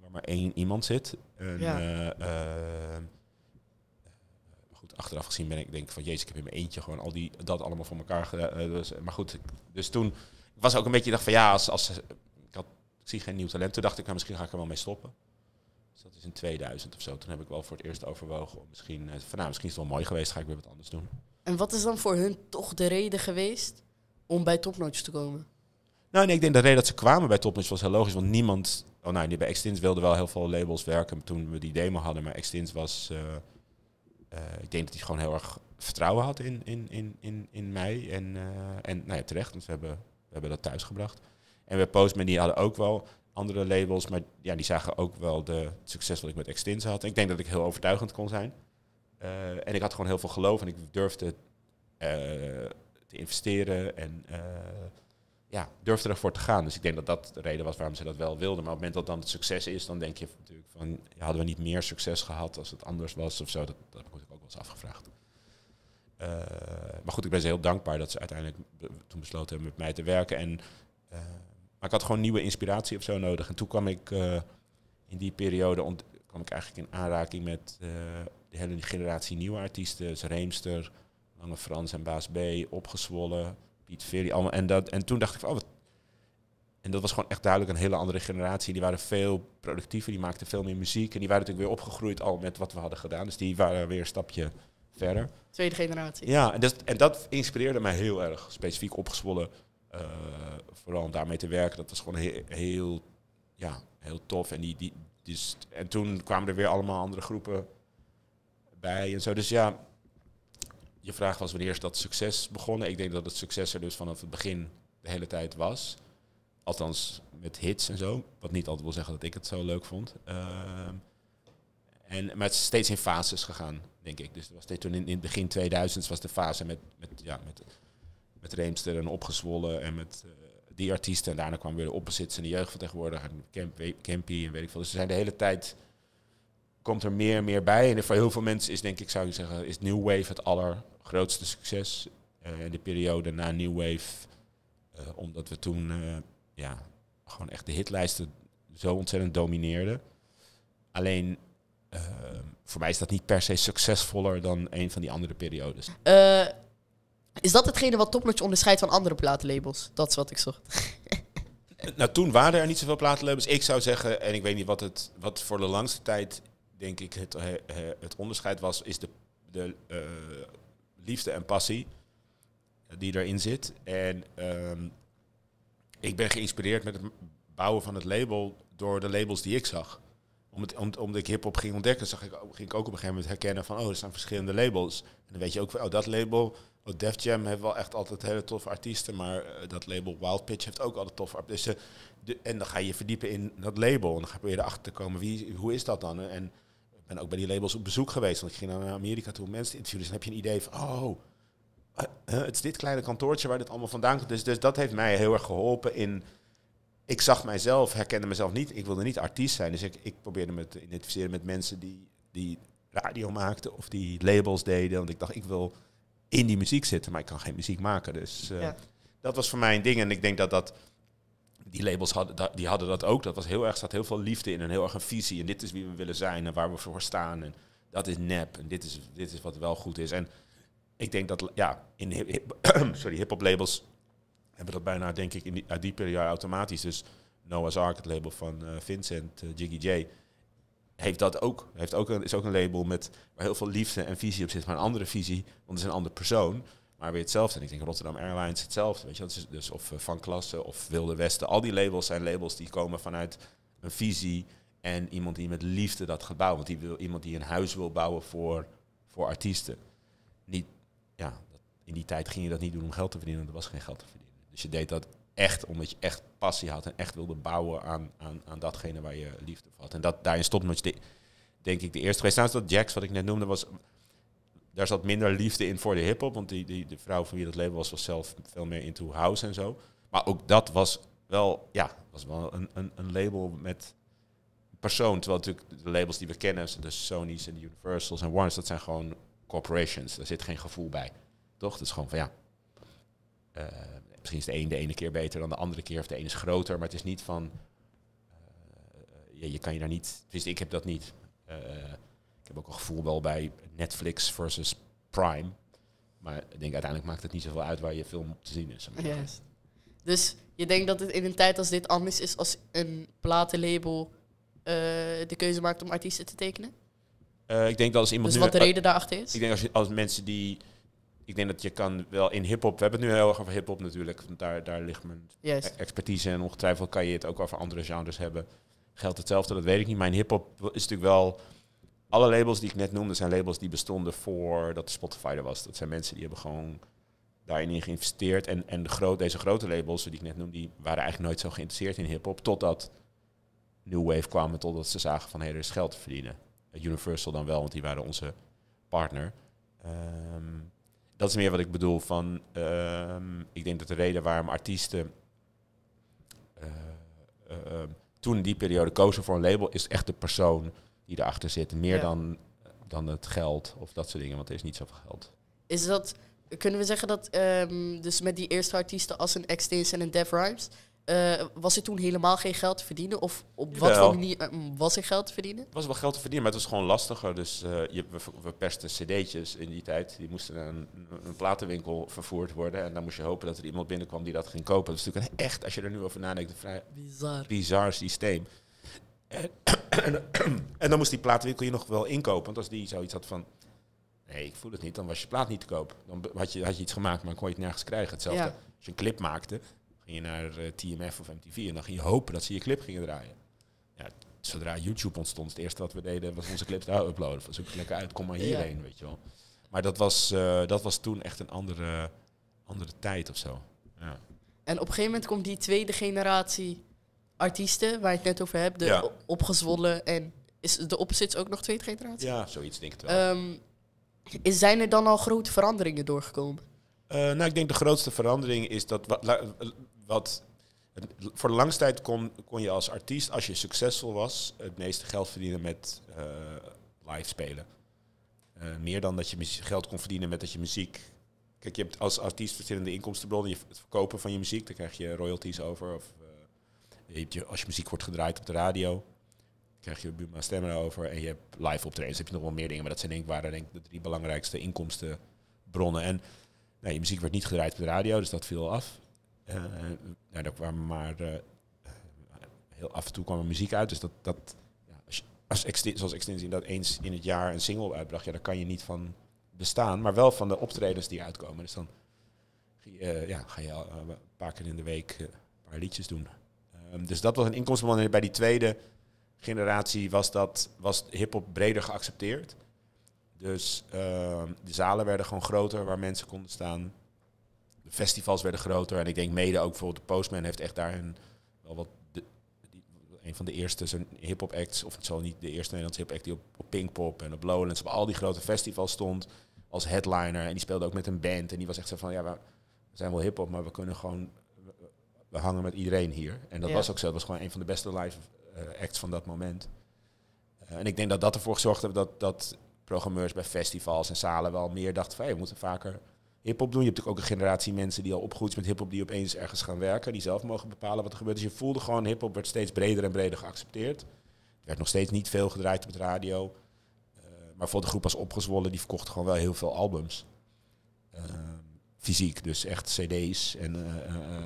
Waar maar één iemand zit. En, goed achteraf gezien ben ik denk van jezus, ik heb in mijn eentje gewoon al die dat allemaal voor elkaar. gedaan. dus, maar goed, dus toen was ook een beetje dacht van ja, als, als ik, had, ik zie geen nieuw talent, toen dacht ik nou, misschien ga ik er wel mee stoppen. Dus dat is in 2000 of zo. Toen heb ik wel voor het eerst overwogen misschien, eh, van nou, misschien is het wel mooi geweest, ga ik weer wat anders doen. En wat is dan voor hun toch de reden geweest om bij Topnotch te komen? Nou, nee, ik denk de reden dat ze kwamen bij Topnotch was heel logisch, want niemand, oh nou, bij Extins wilden wel heel veel labels werken toen we die demo hadden, maar Extins was, eh, eh, ik denk dat hij gewoon heel erg vertrouwen had in, in, in, in, in mij en, en nou ja, terecht, want we hebben, we hebben dat thuis gebracht. En we Postman die hadden ook wel, andere labels, maar ja, die zagen ook wel de, het succes wat ik met Extins had. ik denk dat ik heel overtuigend kon zijn. Eh, en ik had gewoon heel veel geloof en ik durfde eh, te investeren en eh, ja, durfde ervoor te gaan. Dus ik denk dat dat de reden was waarom ze dat wel wilden. Maar op het moment dat dan het succes is, dan denk je natuurlijk van, ja, hadden we niet meer succes gehad als het anders was of zo. Dat, dat heb ik ook wel eens afgevraagd. maar goed, ik ben ze heel dankbaar dat ze uiteindelijk toen besloten hebben met mij te werken. En maar ik had gewoon nieuwe inspiratie of zo nodig. En toen kwam ik eh, in die periode ont kwam ik eigenlijk in aanraking met eh, de hele generatie nieuwe artiesten. Dus Reemster, Lange Frans en Baas B, Opgezwollen, Piet Verri, Allemaal. En, dat, en toen dacht ik van, oh, wat, en dat was gewoon echt duidelijk een hele andere generatie. Die waren veel productiever, die maakten veel meer muziek. En die waren natuurlijk weer opgegroeid al met wat we hadden gedaan. Dus die waren weer een stapje verder. Tweede generatie. Ja, en dat, en dat inspireerde mij heel erg. Specifiek opgezwollen. Eh, vooral om daarmee te werken, dat was gewoon heel, ja, heel tof. En, die, die, dus, en toen kwamen er weer allemaal andere groepen bij en zo. Dus ja, je vraag was wanneer is dat succes begonnen? Ik denk dat het succes er dus vanaf het begin de hele tijd was. Althans met hits en zo. Wat niet altijd wil zeggen dat ik het zo leuk vond. Eh, en, maar het is steeds in fases gegaan, denk ik. Dus dat was toen in, in begin 2000 was de fase met, met, ja, met met Reemster en opgezwollen en met eh, die artiesten. En daarna kwam weer de oppositie en de jeugdvertegenwoordiger, Campy camp, en weet ik veel. Dus ze zijn de hele tijd, komt er meer en meer bij. En voor heel veel mensen is denk ik, zou je zeggen, is New Wave het allergrootste succes. Eh, in de periode na New Wave, eh, omdat we toen ja, gewoon echt de hitlijsten zo ontzettend domineerden. Alleen voor mij is dat niet per se succesvoller dan een van die andere periodes. Uh, is dat hetgene wat Topnotch onderscheidt van andere platenlabels? Dat is wat ik zocht. nou, toen waren er niet zoveel platenlabels. Ik zou zeggen, en ik weet niet wat het wat voor de langste tijd, denk ik, het, het onderscheid was, is de, de eh, liefde en passie die erin zit. En ehm, ik ben geïnspireerd met het bouwen van het label door de labels die ik zag. Omdat, om, omdat ik hip-hop ging ontdekken, zag ik, ging ik ook op een gegeven moment herkennen van, oh, er zijn verschillende labels. En dan weet je ook oh, dat label Oh, Def Jam heeft wel echt altijd hele toffe artiesten, maar eh, dat label Wild Pitch heeft ook altijd toffe artiesten. Dus, eh, en dan ga je verdiepen in dat label en dan ga je proberen achter te komen, wie, hoe is dat dan? En ik ben ook bij die labels op bezoek geweest, want ik ging naar Amerika toe mensen interviewen. Dus dan heb je een idee van, oh, eh, het is dit kleine kantoortje waar dit allemaal vandaan komt. Dus, dus dat heeft mij heel erg geholpen in ik zag mijzelf, herkende mezelf niet. Ik wilde niet artiest zijn. Dus ik, ik probeerde me te identificeren met mensen die, die radio maakten of die labels deden. Want ik dacht, ik wil in die muziek zitten, maar ik kan geen muziek maken. Dus eh, dat was voor mij een ding. En ik denk dat dat. Die labels hadden, die hadden dat ook. Dat was heel erg, staat heel veel liefde in en heel erg een visie. En dit is wie we willen zijn en waar we voor staan. En dat is nep. En dit is, dit is wat wel goed is. En ik denk dat, ja, in hip, hip sorry, hip-hop labels hebben dat bijna, denk ik, in die, uit die periode automatisch. Dus Noah's Ark, het label van eh, Vincent, eh, Jiggy J heeft dat ook. Heeft ook is ook een label met, waar heel veel liefde en visie op zit, maar een andere visie, want het is een andere persoon. Maar weer hetzelfde. En ik denk Rotterdam Airlines hetzelfde. Weet je, dat is dus of eh, Van Klasse of Wilde Westen. Al die labels zijn labels die komen vanuit een visie en iemand die met liefde dat gaat bouwen. Want die iemand die een huis wil bouwen voor, voor artiesten. Niet, ja, in die tijd ging je dat niet doen om geld te verdienen, want er was geen geld te verdienen. Dus je deed dat echt omdat je echt passie had en echt wilde bouwen aan, aan, aan datgene waar je liefde voor had. En dat, daarin stopt met de, denk ik, de eerste twee. Naast dat Jax, wat ik net noemde, was, daar zat minder liefde in voor de hip-hop. Want die, die, de vrouw van wie dat label was, was zelf veel meer into house en zo. Maar ook dat was wel, ja, was wel een, een, een label met persoon. Terwijl natuurlijk de labels die we kennen, dus de Sony's en de Universals en Warner's, dat zijn gewoon corporations. Daar zit geen gevoel bij. Toch? Dat is gewoon van ja. Eh, misschien is de een de ene keer beter dan de andere keer, of de ene is groter, maar het is niet van. Eh, eh, je, je, kan je daar niet. Dus ik heb dat niet. Eh, ik heb ook een gevoel wel bij Netflix versus Prime. Maar ik denk uiteindelijk maakt het niet zoveel uit waar je film te zien is. Dus je denkt dat het in een tijd als dit anders is als een platenlabel uh, de keuze maakt om artiesten te tekenen? ik denk dat als iemand. Dus wat de reden daarachter is? Ik denk als, als mensen die ik denk dat je kan wel in hip-hop, we hebben het nu heel erg over hip-hop natuurlijk, want daar, daar ligt mijn e- expertise en ongetwijfeld kan je het ook over andere genres hebben. Geldt hetzelfde, dat weet ik niet. Mijn hip-hop is natuurlijk wel. Alle labels die ik net noemde zijn labels die bestonden voordat Spotify er was. Dat zijn mensen die hebben gewoon daarin geïnvesteerd. En, en de groot, deze grote labels die ik net noemde, die waren eigenlijk nooit zo geïnteresseerd in hip-hop. Totdat New Wave kwam en totdat ze zagen van hé, hey, er is geld te verdienen. Universal dan wel, want die waren onze partner. Um, dat is meer wat ik bedoel. Van, ehm, ik denk dat de reden waarom artiesten eh, eh, ehm, toen in die periode kozen voor een label, is echt de persoon die erachter zit. Meer dan, dan het geld of dat soort dingen, want er is niet zoveel geld. Is dat, kunnen we zeggen dat, ehm, dus met die eerste artiesten als een X en een Dev Rimes? Eh, was er toen helemaal geen geld te verdienen? Of op wat voor manier ehm, was er geld te verdienen? Er was wel geld te verdienen, maar het was gewoon lastiger. Dus eh, je, we, we, persten cd'tjes in die tijd. Die moesten naar een, een, platenwinkel vervoerd worden. En dan moest je hopen dat er iemand binnenkwam die dat ging kopen. Dat is natuurlijk een, echt, als je er nu over nadenkt, een vrij bizar, bizar systeem. En, en, dan moest die platenwinkel je nog wel inkopen. Want als die zoiets had van... Nee, ik voel het niet. Dan was je plaat niet te koop. Dan had je, had je iets gemaakt, maar kon je het nergens krijgen. Hetzelfde. Als je een clip maakte, ging je naar eh, TMF of MTV en dan ging je hopen dat ze je clip gingen draaien. Ja, zodra YouTube ontstond, het eerste wat we deden was onze clips daar uploaden. Van zoek het lekker uit, kom maar hierheen, weet je wel. Maar dat was, eh, dat was toen echt een andere, andere tijd of zo. Ja. En op een gegeven moment komt die tweede generatie artiesten, waar ik het net over heb, de opgezwollen en is de opposite ook nog tweede generatie? Ja, zoiets denk ik wel. Ehm, is, zijn er dan al grote veranderingen doorgekomen? Eh, nou, ik denk de grootste verandering is dat wat voor de langste tijd kon, kon je als artiest, als je succesvol was, het meeste geld verdienen met eh, live spelen. Eh, meer dan dat je geld kon verdienen met dat je muziek. Kijk, je hebt als artiest verschillende inkomstenbronnen. Je het verkopen van je muziek, daar krijg je royalties over. Of, eh, je als je muziek wordt gedraaid op de radio, krijg je Buma stemmen over. En je hebt live optredens, heb je nog wel meer dingen. Maar dat zijn denk ik, waren denk de drie belangrijkste inkomstenbronnen. En nou, je muziek werd niet gedraaid op de radio, dus dat viel af. Eh, nou, daar kwamen maar eh, heel af en toe kwam er muziek uit. Dus dat, dat ja, als, als zoals Extinction dat eens in het jaar een single uitbracht, ja, daar kan je niet van bestaan. Maar wel van de optredens die uitkomen. Dus dan eh, ja, ga je al, een paar keer in de week een paar liedjes doen. Ehm, dus dat was een inkomstenbron. En bij die tweede generatie was, dat, was hip-hop breder geaccepteerd. Dus ehm, de zalen werden gewoon groter waar mensen konden staan festivals werden groter. En ik denk mede ook bijvoorbeeld de Postman heeft echt daar een, wel wat die, een van de eerste hip-hop acts, of het zal niet de eerste Nederlandse hip act die op, Pinkpop en op Lowlands, op al die grote festivals stond als headliner. En die speelde ook met een band. En die was echt zo van, ja, we zijn wel hip-hop, maar we kunnen gewoon, we hangen met iedereen hier. En dat was ook zo. Dat was gewoon een van de beste live eh, acts van dat moment. Eh, en ik denk dat dat ervoor gezorgd heeft dat, dat programmeurs bij festivals en zalen wel meer dachten van, hey, we moeten vaker hip-hop doen. Je hebt natuurlijk ook een generatie mensen die al opgegroeid zijn met hip-hop, die opeens ergens gaan werken, die zelf mogen bepalen wat er gebeurt. Dus je voelde gewoon, hip-hop werd steeds breder en breder geaccepteerd. Er werd nog steeds niet veel gedraaid op de radio. Eh, maar voor de groep als opgezwollen, die verkocht gewoon wel heel veel albums. Eh, fysiek, dus echt CD's. En eh,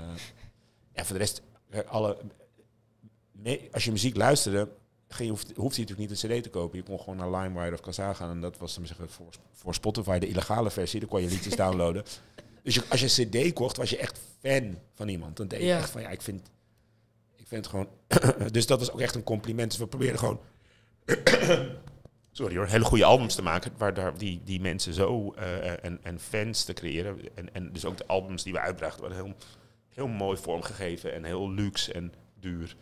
ja, voor de rest, alle, als je muziek luisterde, je hoeft, hoeft natuurlijk niet een cd te kopen. Je kon gewoon naar LimeWire of Kazaa gaan. En dat was dan zeggen, voor, voor Spotify de illegale versie. Dan kon je liedjes downloaden. Dus als je een cd kocht, was je echt fan van iemand. Dan deed je echt van, ja, ik vind, ik vind het gewoon... dus dat was ook echt een compliment. Dus we probeerden gewoon... sorry hoor, hele goede albums te maken. Waar daar die, die mensen zo eh, en, en fans te creëren. En, en dus ook de albums die we uitbrachten waren heel, heel mooi vormgegeven en heel luxe en duur.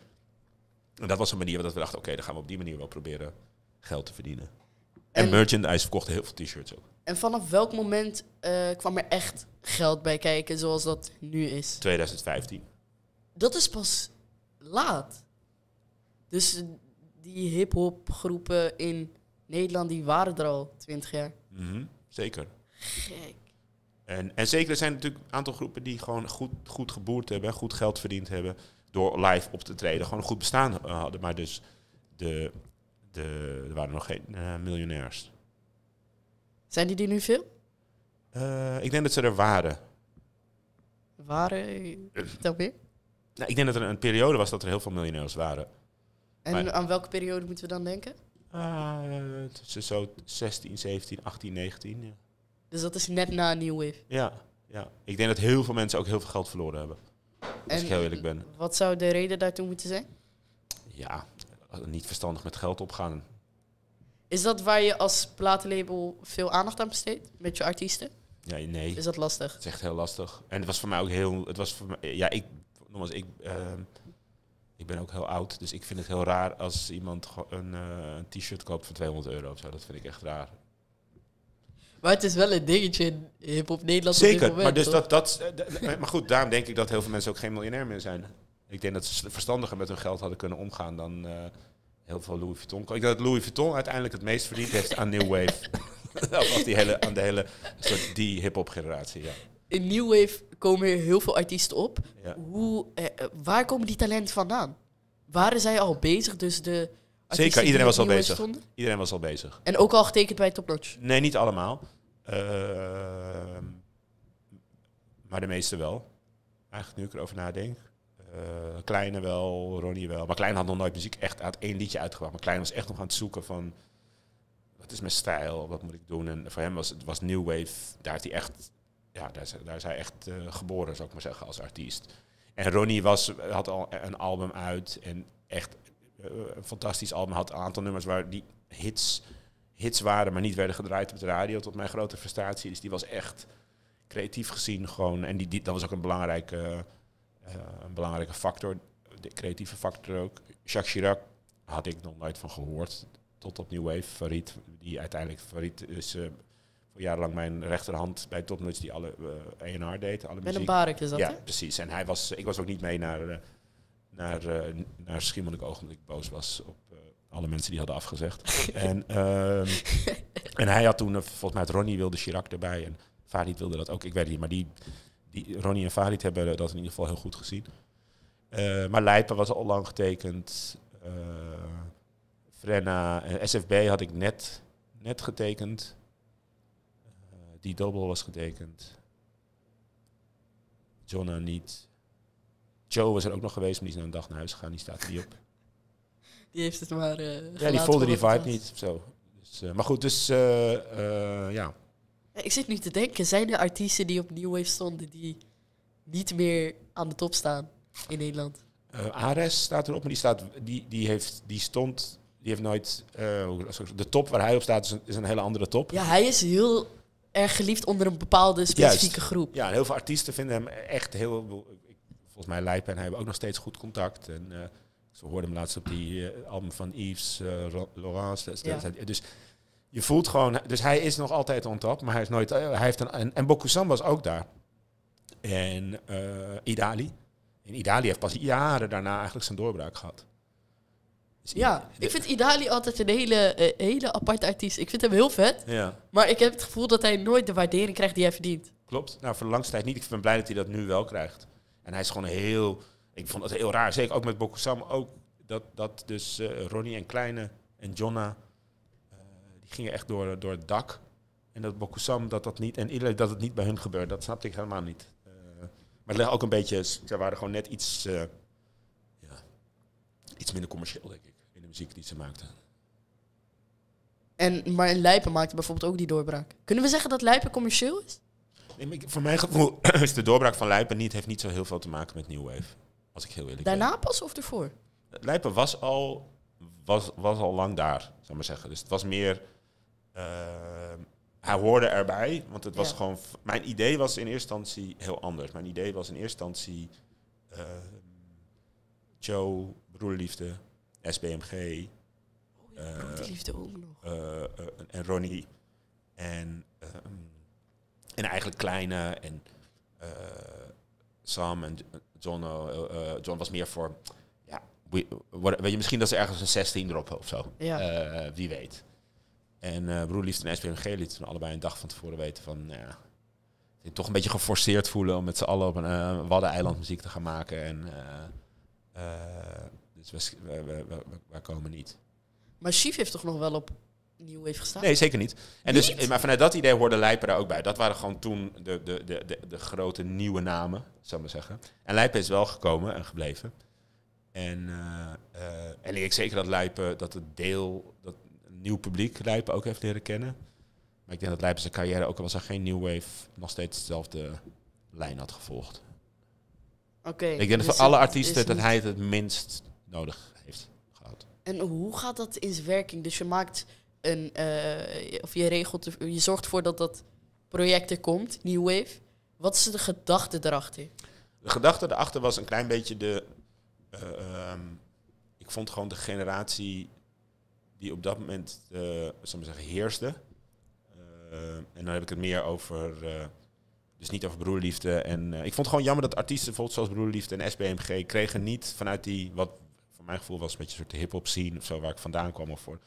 En dat was een manier dat we dachten, oké, dan gaan we op die manier wel proberen geld te verdienen. En, merchandise verkochten heel veel t-shirts ook. En vanaf welk moment eh, kwam er echt geld bij kijken zoals dat nu is? 2015. Dat is pas laat. Dus die hip-hop groepen in Nederland, die waren er al twintig jaar. Mhm, zeker. Gek. En, en zeker, er zijn natuurlijk een aantal groepen die gewoon goed, goed geboerd hebben, goed geld verdiend hebben door live op te treden gewoon een goed bestaan eh, hadden. Maar dus de, de, er waren nog geen eh, miljonairs. Zijn die die nu veel? Eh, ik denk dat ze er waren. Waren? Vertel weer. Nou, ik denk dat er een periode was dat er heel veel miljonairs waren. En aan welke periode moeten we dan denken? Uh, zo 16, 17, 18, 19. Ja. Dus dat is net na New Wave? Ja, ja. Ik denk dat heel veel mensen ook heel veel geld verloren hebben ik ben. Wat zou de reden daartoe moeten zijn? Ja, niet verstandig met geld opgaan. Is dat waar je als platenlabel veel aandacht aan besteedt met je artiesten? Ja, nee. Is dat lastig? Het is echt heel lastig. En het was voor mij ook heel. Het was voor mij, ja, ik, nogmaals, ik, ehm, ik ben ook heel oud. Dus ik vind het heel raar als iemand een, eh, een t-shirt koopt voor 200 euro of zo. Dat vind ik echt raar. Maar het is wel een dingetje in hip-hop Nederland. Zeker, maar, dus dat, dat, maar goed, daarom denk ik dat heel veel mensen ook geen miljonair meer zijn. Ik denk dat ze verstandiger met hun geld hadden kunnen omgaan dan eh, heel veel Louis Vuitton. Ik denk dat Louis Vuitton uiteindelijk het meest verdiend heeft aan New Wave. of die hele, aan de hele die hip-hop generatie. Ja. In New Wave komen heel veel artiesten op. Hoe, eh, eh, waar komen die talenten vandaan? Waren zij al bezig? Dus de, Zeker, iedereen was al bezig. Iedereen was al bezig. En ook al getekend bij Topnotch? Nee, niet allemaal. Ehm, maar de meeste wel. Eigenlijk nu ik erover nadenk. Eh, Kleine wel, Ronnie wel. Maar Klein had nog nooit muziek echt uit één liedje uitgebracht. Maar Klein was echt nog aan het zoeken van... Wat is mijn stijl? Wat moet ik doen? En voor hem was het was New Wave. Daar, hij echt, ja, daar, is, daar hij echt eh, geboren, zou ik maar zeggen, als artiest. En Ronnie was, had al een album uit. En echt eh, een fantastisch album had. Een aantal nummers waar die hits, hits waren, maar niet werden gedraaid op de radio. Tot mijn grote frustratie. Dus die was echt creatief gezien gewoon. En die, die dat was ook een belangrijke, eh, een belangrijke factor. De creatieve factor ook. Jacques Chirac had ik nog nooit van gehoord. Tot op New Wave. Farid, die uiteindelijk Farid is. Eh, voor jarenlang mijn rechterhand bij Topnuts die alle uh, A&R deed. Alle Met een bark is dat, Ja, precies. En hij was, ik was ook niet mee naar naar, eh, naar schimmelijk ik boos was op eh, alle mensen die hadden afgezegd. en, ehm, en hij had toen, eh, volgens mij, het Ronnie wilde Chirac erbij en Farid wilde dat ook. Ik weet het niet, maar die, die, Ronnie en Farid hebben dat in ieder geval heel goed gezien. maar Leipen was al lang getekend. Frenna SFB had ik net, net getekend. die double was getekend. Jonna niet. Joe was er ook nog geweest, maar die is nou een dag naar huis gegaan. Die staat niet op. Die heeft het maar. Eh, ja, die voelde die vibe niet. Zo. Dus, eh, maar goed, dus eh, ja. Ik zit nu te denken: zijn er artiesten die op New Wave stonden die niet meer aan de top staan in Nederland? Ares staat erop, maar die, staat, die, die, heeft, die stond. Die heeft nooit. de top waar hij op staat is een, hele andere top. Ja, hij is heel erg geliefd onder een bepaalde specifieke groep. Ja, heel veel artiesten vinden hem echt heel volgens mij Lijpen en hij hebben ook nog steeds goed contact. En uh, ze hoorden hem laatst op die eh, album van Yves eh, Laurence. Dus, dus je voelt gewoon, dus hij is nog altijd on top, maar hij is nooit, hij heeft een, en, en was ook daar. En Idali. En Idali heeft pas jaren daarna eigenlijk zijn doorbraak gehad. Dus ja, ik vind Idali altijd een hele, hele aparte artiest. Ik vind hem heel vet. Ja. Maar ik heb het gevoel dat hij nooit de waardering krijgt die hij verdient. Klopt. Nou, voor de langste tijd niet. Ik ben blij dat hij dat nu wel krijgt. En hij is gewoon heel... Ik vond het heel raar, zeker ook met Bokusam. Ook dat, dat dus eh, Ronnie en Kleine en Jonna... Eh, die gingen echt door, door het dak. En dat Bokusam dat dat niet... En iedereen dat het niet bij hun gebeurde, dat snapte ik helemaal niet. Eh, maar het lag ook een beetje... Ze waren gewoon net iets... ja, iets minder commercieel, denk ik. In de muziek die ze maakten. En, maar in Lijpen maakte bijvoorbeeld ook die doorbraak. Kunnen we zeggen dat Lijpen commercieel is? Voor mijn gevoel is de doorbraak van Lijpen niet, heeft niet zo heel veel te maken met New Wave. Als ik heel eerlijk Daarna pas of ervoor? Lijpen was al, was, was al lang daar, zou ik maar zeggen. Dus het was meer... Eh, hij hoorde erbij, want het was gewoon... Mijn idee was in eerste instantie heel anders. Mijn idee was in eerste instantie... Eh, Joe, broerliefde, SBMG... Oh, ja, uh, liefde ook nog. Eh, en Ronnie. En... Ehm, en eigenlijk kleine en eh, Sam en John, eh, eh, John was meer voor, ja, weet je, misschien dat ze ergens een 16 droppen of zo. Ja. wie weet. En uh, Broer Liefde en SPMG lieten toen allebei een dag van tevoren weten van, nou ja, toch een beetje geforceerd voelen om met z'n allen op een Waddeneiland muziek te gaan maken. En, dus we, we, komen niet. Maar Chief heeft toch nog wel op Nieuw heeft gestaan? Nee, zeker niet. En Dus, maar vanuit dat idee hoorde Lijpen daar ook bij. Dat waren gewoon toen de, de, de, de, de grote nieuwe namen, zal ik maar zeggen. En Lijpen is wel gekomen en gebleven. En, uh, uh, en ik zeker dat Lijpen, eh, dat het deel, dat een nieuw publiek Lijpen ook heeft leren kennen. Maar ik denk dat Lijpen zijn carrière, ook al was er geen New Wave, nog steeds dezelfde lijn had gevolgd. Oké. ik denk dat dus voor alle artiesten dat hij het het minst nodig heeft gehad. En hoe gaat dat in zijn werking? Dus je maakt eh, of je regelt, je zorgt ervoor dat dat project er komt, New Wave. Wat is de gedachte erachter? De gedachte erachter was een klein beetje de. Eh, ehm, ik vond gewoon de generatie die op dat moment, uh, zal ik zeggen, heerste. en dan heb ik het meer over. dus niet over broerliefde. En ik vond gewoon jammer dat artiesten, zoals broerliefde en SBMG, kregen niet vanuit die, wat voor mijn gevoel was een beetje een soort hip-hop scene of zo, waar ik vandaan kwam of voor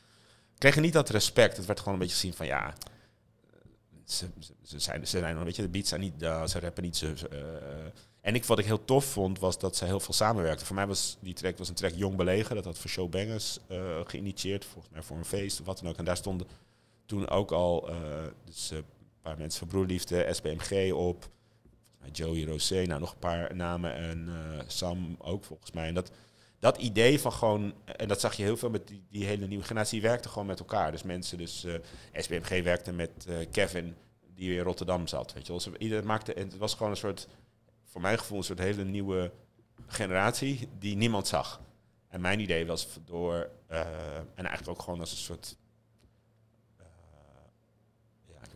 kregen niet dat respect. Het werd gewoon een beetje gezien van ja. Ze, ze, zijn, ze zijn, weet de beats zijn niet, uh, ze rappen niet. Ze, eh. en ik, wat ik heel tof vond, was dat ze heel veel samenwerkten. Voor mij was die track was een track Jong Belegen. Dat had voor Showbangers uh, geïnitieerd, volgens mij voor een feest of wat dan ook. En daar stonden toen ook al dus, een paar mensen van Broerliefde, SBMG op. Joey Rosé, nou nog een paar namen. En Sam ook volgens mij. En dat, dat idee van gewoon, en dat zag je heel veel met die, die hele nieuwe generatie, die werkte gewoon met elkaar. Dus mensen, dus eh, SBMG werkte met eh, Kevin, die in Rotterdam zat. Weet je wel. iedereen maakte, en het was gewoon een soort, voor mijn gevoel, een soort hele nieuwe generatie die niemand zag. En mijn idee was door, eh, en eigenlijk ook gewoon als een soort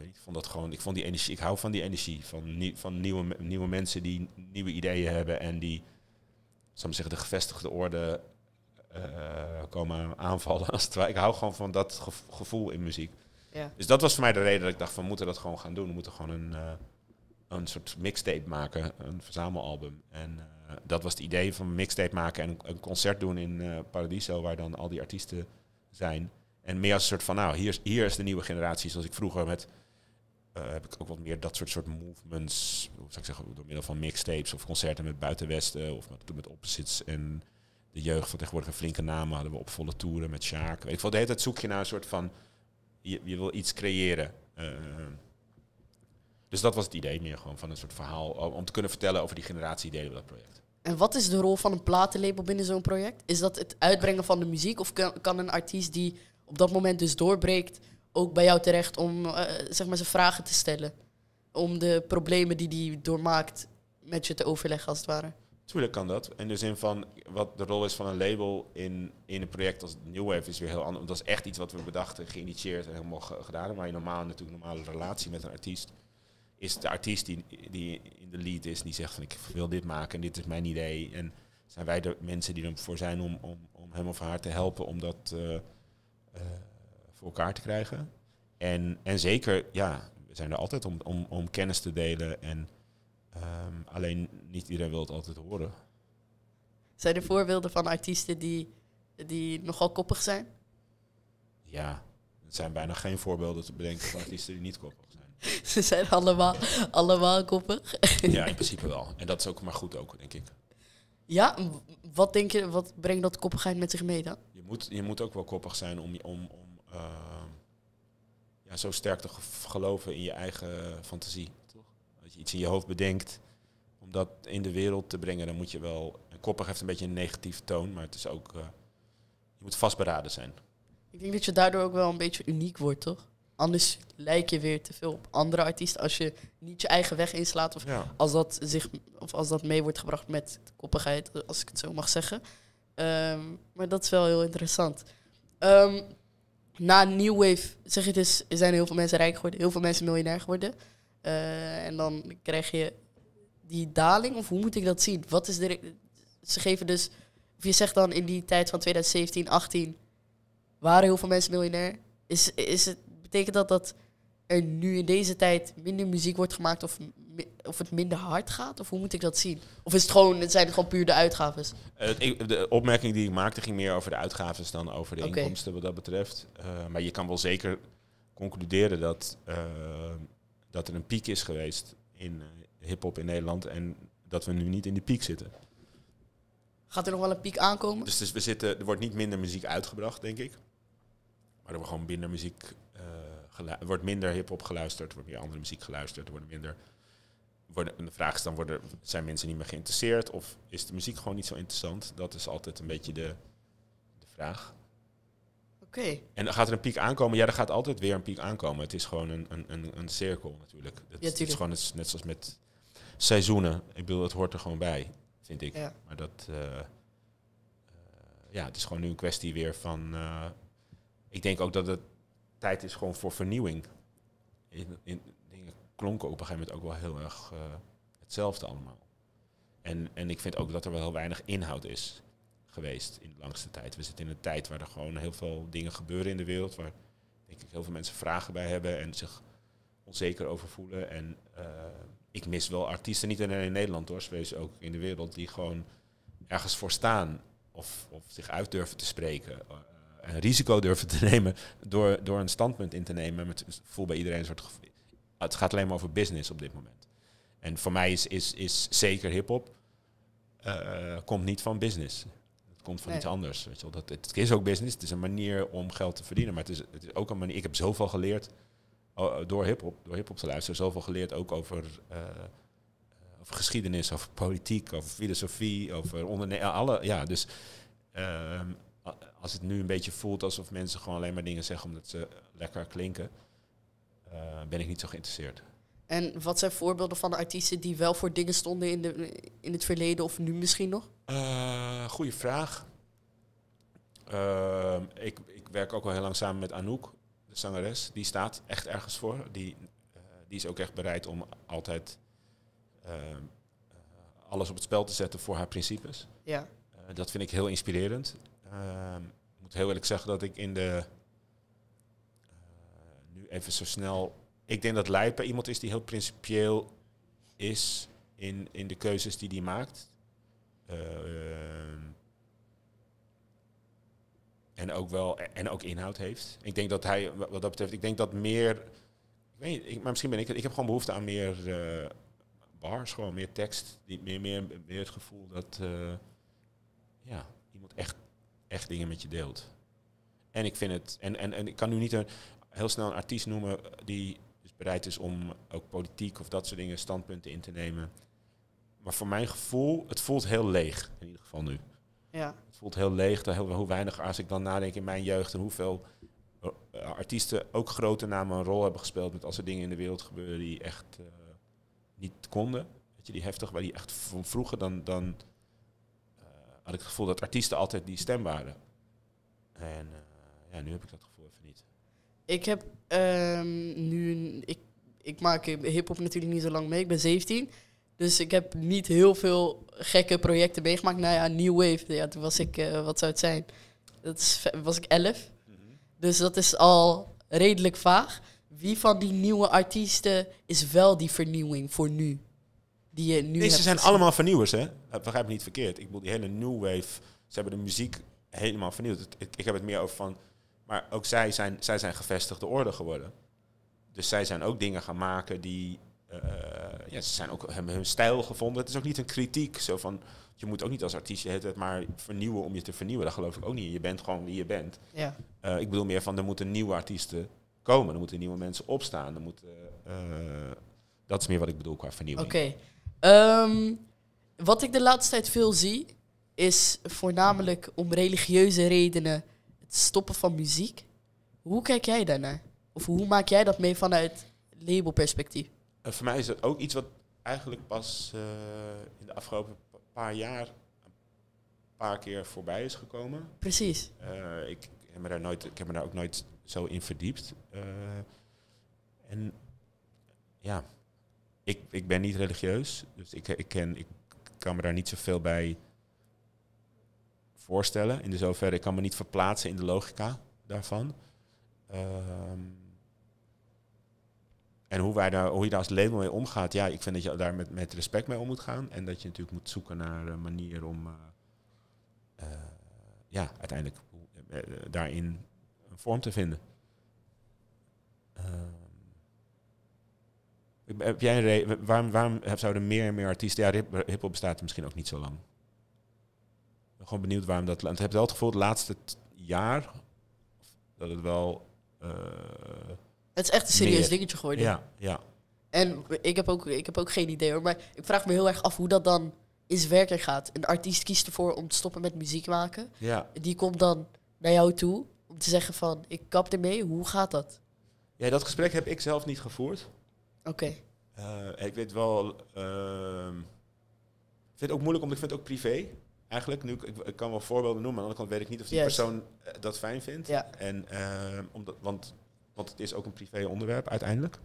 ik vond dat gewoon, ik vond die energie, ik hou van die energie. Van, van nieuwe, nieuwe mensen die nieuwe ideeën hebben en die zal zeggen, de gevestigde orde eh, komen aanvallen. Als het, ik hou gewoon van dat gevoel in muziek. Ja. Dus dat was voor mij de reden dat ik dacht van, we moeten dat gewoon gaan doen. We moeten gewoon een, eh, een soort mixtape maken, een verzamelalbum. En eh, dat was het idee van mixtape maken en een, concert doen in Paradiso, waar dan al die artiesten zijn. En meer als een soort van, nou, hier, hier is de nieuwe generatie, zoals ik vroeger met eh, heb ik ook wat meer dat soort soort movements, hoe zou ik zeggen, door middel van mixtapes of concerten met buitenwesten of met, met opposites en de jeugd van tegenwoordig een flinke namen hadden we op volle toeren met Sjaak. ik vond de hele tijd zoek je naar een soort van, je, wil iets creëren. Eh, eh, dus dat was het idee meer gewoon van een soort verhaal, om te kunnen vertellen over die generatie deden we dat project. En wat is de rol van een platenlabel binnen zo'n project? Is dat het uitbrengen van de muziek of kan een artiest die op dat moment dus doorbreekt ook bij jou terecht om eh, zeg maar zijn vragen te stellen. Om de problemen die die doormaakt met je te overleggen, als het ware. Tuurlijk kan dat. In de zin van wat de rol is van een label in, in een project als New Wave is weer heel anders. dat is echt iets wat we bedachten, geïnitieerd en helemaal gedaan hebben. Maar je normaal natuurlijk normale relatie met een artiest is de artiest die, die in de lead is, die zegt van ik wil dit maken en dit is mijn idee. En zijn wij de mensen die ervoor zijn om, om, om hem of haar te helpen om dat uh, elkaar te krijgen. En, en zeker, ja, we zijn er altijd om, om, om kennis te delen. En ehm, alleen niet iedereen wil het altijd horen. Zijn er voorbeelden van artiesten die, die nogal koppig zijn? Ja, er zijn bijna geen voorbeelden te bedenken van artiesten die niet koppig zijn. Ze zijn allemaal, allemaal koppig. Ja, in principe wel. En dat is ook maar goed ook, denk ik. Ja, wat denk je, wat brengt dat koppigheid met zich mee dan? Je moet, je moet ook wel koppig zijn om, om, Ehm, ja, zo sterk te geloven in je eigen fantasie. Toch? Als je iets in je hoofd bedenkt, om dat in de wereld te brengen, dan moet je wel. koppig heeft een beetje een negatieve toon, maar het is ook. Eh, je moet vastberaden zijn. Ik denk dat je daardoor ook wel een beetje uniek wordt, toch? Anders lijk je weer te veel op andere artiesten als je niet je eigen weg inslaat. Of, als, dat zich, of als dat mee wordt gebracht met koppigheid, als ik het zo mag zeggen. Ehm, maar dat is wel heel interessant. Ehm, na New Wave, zeg je dus, zijn heel veel mensen rijk geworden, heel veel mensen miljonair geworden. Eh, en dan krijg je die daling, of hoe moet ik dat zien? Wat is de, ze geven dus, of je zegt dan in die tijd van 2017, 18, waren heel veel mensen miljonair? Is, is het, betekent dat dat er nu in deze tijd minder muziek wordt gemaakt of of het minder hard gaat? Of hoe moet ik dat zien? Of is het gewoon, zijn het gewoon puur de uitgaven? Uh, eh, de opmerking die ik maakte ging meer over de uitgaven dan over de inkomsten wat dat betreft. Eh, maar je kan wel zeker concluderen dat, eh, dat er een piek is geweest in hip-hop in Nederland en dat we nu niet in die piek zitten. Gaat er nog wel een piek aankomen? Dus, dus we zitten, er wordt niet minder muziek uitgebracht, denk ik. Maar er wordt gewoon minder muziek er wordt minder hip-hop geluisterd, er wordt meer andere muziek geluisterd, er worden minder worden, de vraag is dan, worden, zijn mensen niet meer geïnteresseerd? Of is de muziek gewoon niet zo interessant? Dat is altijd een beetje de, de vraag. Oké. En gaat er een piek aankomen? Ja, er gaat altijd weer een piek aankomen. Het is gewoon een, een, een, een cirkel natuurlijk. Het, is gewoon het, net zoals met seizoenen. Ik bedoel, het hoort er gewoon bij, vind ik. Ja. Maar dat... Eh, eh, ja, het is gewoon nu een kwestie weer van... Eh, ik denk ook dat het tijd is gewoon voor vernieuwing. In, in, klonken op een gegeven moment ook wel heel erg eh, hetzelfde allemaal. En, en ik vind ook dat er wel heel weinig inhoud is geweest in de langste tijd. We zitten in een tijd waar er gewoon heel veel dingen gebeuren in de wereld, waar denk ik heel veel mensen vragen bij hebben en zich onzeker over voelen. En eh, ik mis wel artiesten, niet alleen in Nederland hoor, ze ook in de wereld, die gewoon ergens voor staan of, of zich uit durven te spreken. Uh, eh, en risico durven te nemen door, door een standpunt in te nemen. Met, voel bij iedereen een soort gevoel. Ah, het gaat alleen maar over business op dit moment. En voor mij is, is, is zeker hip-hop eh, eh, komt niet van business. Het komt van iets anders. Weet je wel. Dat, het is ook business, het is een manier om geld te verdienen. Maar het is, het is ook een manier. Ik heb zoveel geleerd oh, oh, door hip-hop, door hip-hop te luisteren, zoveel geleerd ook over. Eh, geschiedenis, over politiek, over filosofie, over ondernemen. Alle, ja, dus ehm, als het nu een beetje voelt alsof mensen gewoon alleen maar dingen zeggen omdat ze lekker klinken, eh, ben ik niet zo geïnteresseerd. En wat zijn voorbeelden van de artiesten die wel voor dingen stonden in, de, in het verleden of nu misschien nog? Uh, goeie vraag. Eh, ik, ik, werk ook al heel lang samen met Anouk, de zangeres. Die staat echt ergens voor. Die, die is ook echt bereid om altijd alles op het spel te zetten voor haar principes. Ja. dat vind ik heel inspirerend. ik moet heel eerlijk zeggen dat ik in de even zo snel. Ik denk dat Lijpen iemand is die heel principieel is in, in de keuzes die hij maakt. Eh, en ook wel en ook inhoud heeft. Ik denk dat hij, wat dat betreft, ik denk dat meer. Ik weet maar misschien ben ik Ik heb gewoon behoefte aan meer eh, bars, gewoon meer tekst. Meer, meer, meer het gevoel dat eh, ja, iemand echt, echt dingen met je deelt. En ik vind het. En, en, en ik kan nu niet een, heel snel een artiest noemen die dus bereid is om ook politiek of dat soort dingen standpunten in te nemen. Maar voor mijn gevoel, het voelt heel leeg, in ieder geval nu. Ja. Het voelt heel leeg, heel, hoe weinig, als ik dan nadenk in mijn jeugd en hoeveel eh, artiesten, ook grote namen, een rol hebben gespeeld met als er dingen in de wereld gebeuren die echt eh, niet konden. Weet je, die heftig, waar die echt van vroeger dan, dan eh, had ik het gevoel dat artiesten altijd die stem waren. En ja, nu heb ik dat gevoel even niet. Ik heb ehm, nu... Ik, ik maak hip-hop natuurlijk niet zo lang mee. Ik ben 17. Dus ik heb niet heel veel gekke projecten meegemaakt. Nou ja, New Wave, ja, toen was ik, eh, wat zou het zijn? Dat was ik 11. Dus dat is al redelijk vaag. Wie van die nieuwe artiesten is wel die vernieuwing voor nu? Die je nu Deze zijn allemaal vernieuwers, hè? Eh, begrijp me niet verkeerd. Ik bedoel, die hele New Wave, ze hebben de muziek helemaal vernieuwd. Ik, ik heb het meer over van maar ook zij zijn, zij zijn gevestigde orde geworden. Dus zij zijn ook dingen gaan maken die. Eh, ja, ze zijn ook, hebben hun stijl gevonden. Het is ook niet een kritiek. Zo van, je moet ook niet als artiest het maar vernieuwen om je te vernieuwen. Dat geloof ik ook niet. Je bent gewoon wie je bent. Ja. Eh, ik bedoel meer van er moeten nieuwe artiesten komen. Er moeten nieuwe mensen opstaan. Er moeten, eh, dat is meer wat ik bedoel qua vernieuwing. Oké. Ehm, wat ik de laatste tijd veel zie, is voornamelijk om religieuze redenen stoppen van muziek. Hoe kijk jij daarnaar? Of hoe maak jij dat mee vanuit labelperspectief? Uh, voor mij is dat ook iets wat eigenlijk pas eh, in de afgelopen paar jaar een paar keer voorbij is gekomen. Precies. Eh, ik, heb me daar nooit, ik heb me daar ook nooit zo in verdiept. Eh, en ja, ik, ik ben niet religieus, dus ik, ik, ken, ik kan me daar niet zoveel bij voorstellen. In de zoverre, ik kan me niet verplaatsen in de logica daarvan. Ehm, en hoe, wij daar, hoe je daar als label mee omgaat, ja, ik vind dat je daar met, met respect mee om moet gaan. En dat je natuurlijk moet zoeken naar een manier om eh, eh, ja, uiteindelijk eh, daarin een vorm te vinden. Ehm, heb jij een waarom, waarom zouden meer en meer artiesten... Ja, hip, hop bestaat misschien ook niet zo lang ben gewoon benieuwd waarom dat land. Ik heb wel het gevoel het laatste jaar dat het wel. Eh, het is echt een serieus dingetje geworden. Ja, ja. En ik heb, ook, ik heb ook geen idee hoor. Maar ik vraag me heel erg af hoe dat dan is werken gaat. Een artiest kiest ervoor om te stoppen met muziek maken. Ja. Die komt dan naar jou toe om te zeggen van ik kap ermee. Hoe gaat dat? Ja, dat gesprek heb ik zelf niet gevoerd. Oké. Eh, ik weet wel. Ehm, ik vind het ook moeilijk, omdat ik vind het ook privé eigenlijk, nu, ik, ik, kan wel voorbeelden noemen, maar aan de andere kant weet ik niet of die persoon eh, dat fijn vindt. Ja. En, ehm, omdat, want, want het is ook een privé onderwerp uiteindelijk.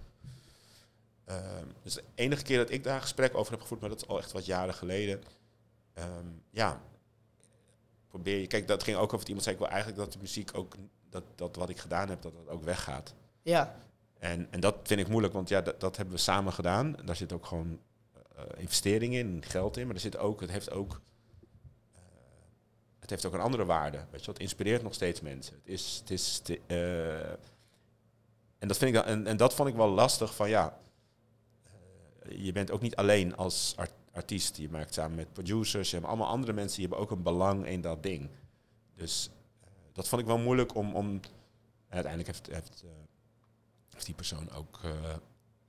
Ehm, dus de enige keer dat ik daar gesprek over heb gevoerd, maar dat is al echt wat jaren geleden. Ehm, ja, probeer je. Kijk, dat ging ook over het iemand zei: Ik wil eigenlijk dat de muziek ook, dat, dat wat ik gedaan heb, dat dat ook weggaat. Ja. En, en dat vind ik moeilijk, want ja, dat, dat hebben we samen gedaan. Daar zit ook gewoon uh, investering in, geld in, maar er zit ook, het heeft ook het heeft ook een andere waarde. Weet je, het inspireert nog steeds mensen. Het is, het is eh, en, dat vind ik dan, en, dat vond ik wel lastig van ja, eh, je bent ook niet alleen als artiest. Je maakt samen met producers, je hebt allemaal andere mensen die hebben ook een belang in dat ding. Dus eh, dat vond ik wel moeilijk om. om uiteindelijk heeft, heeft, heeft die persoon ook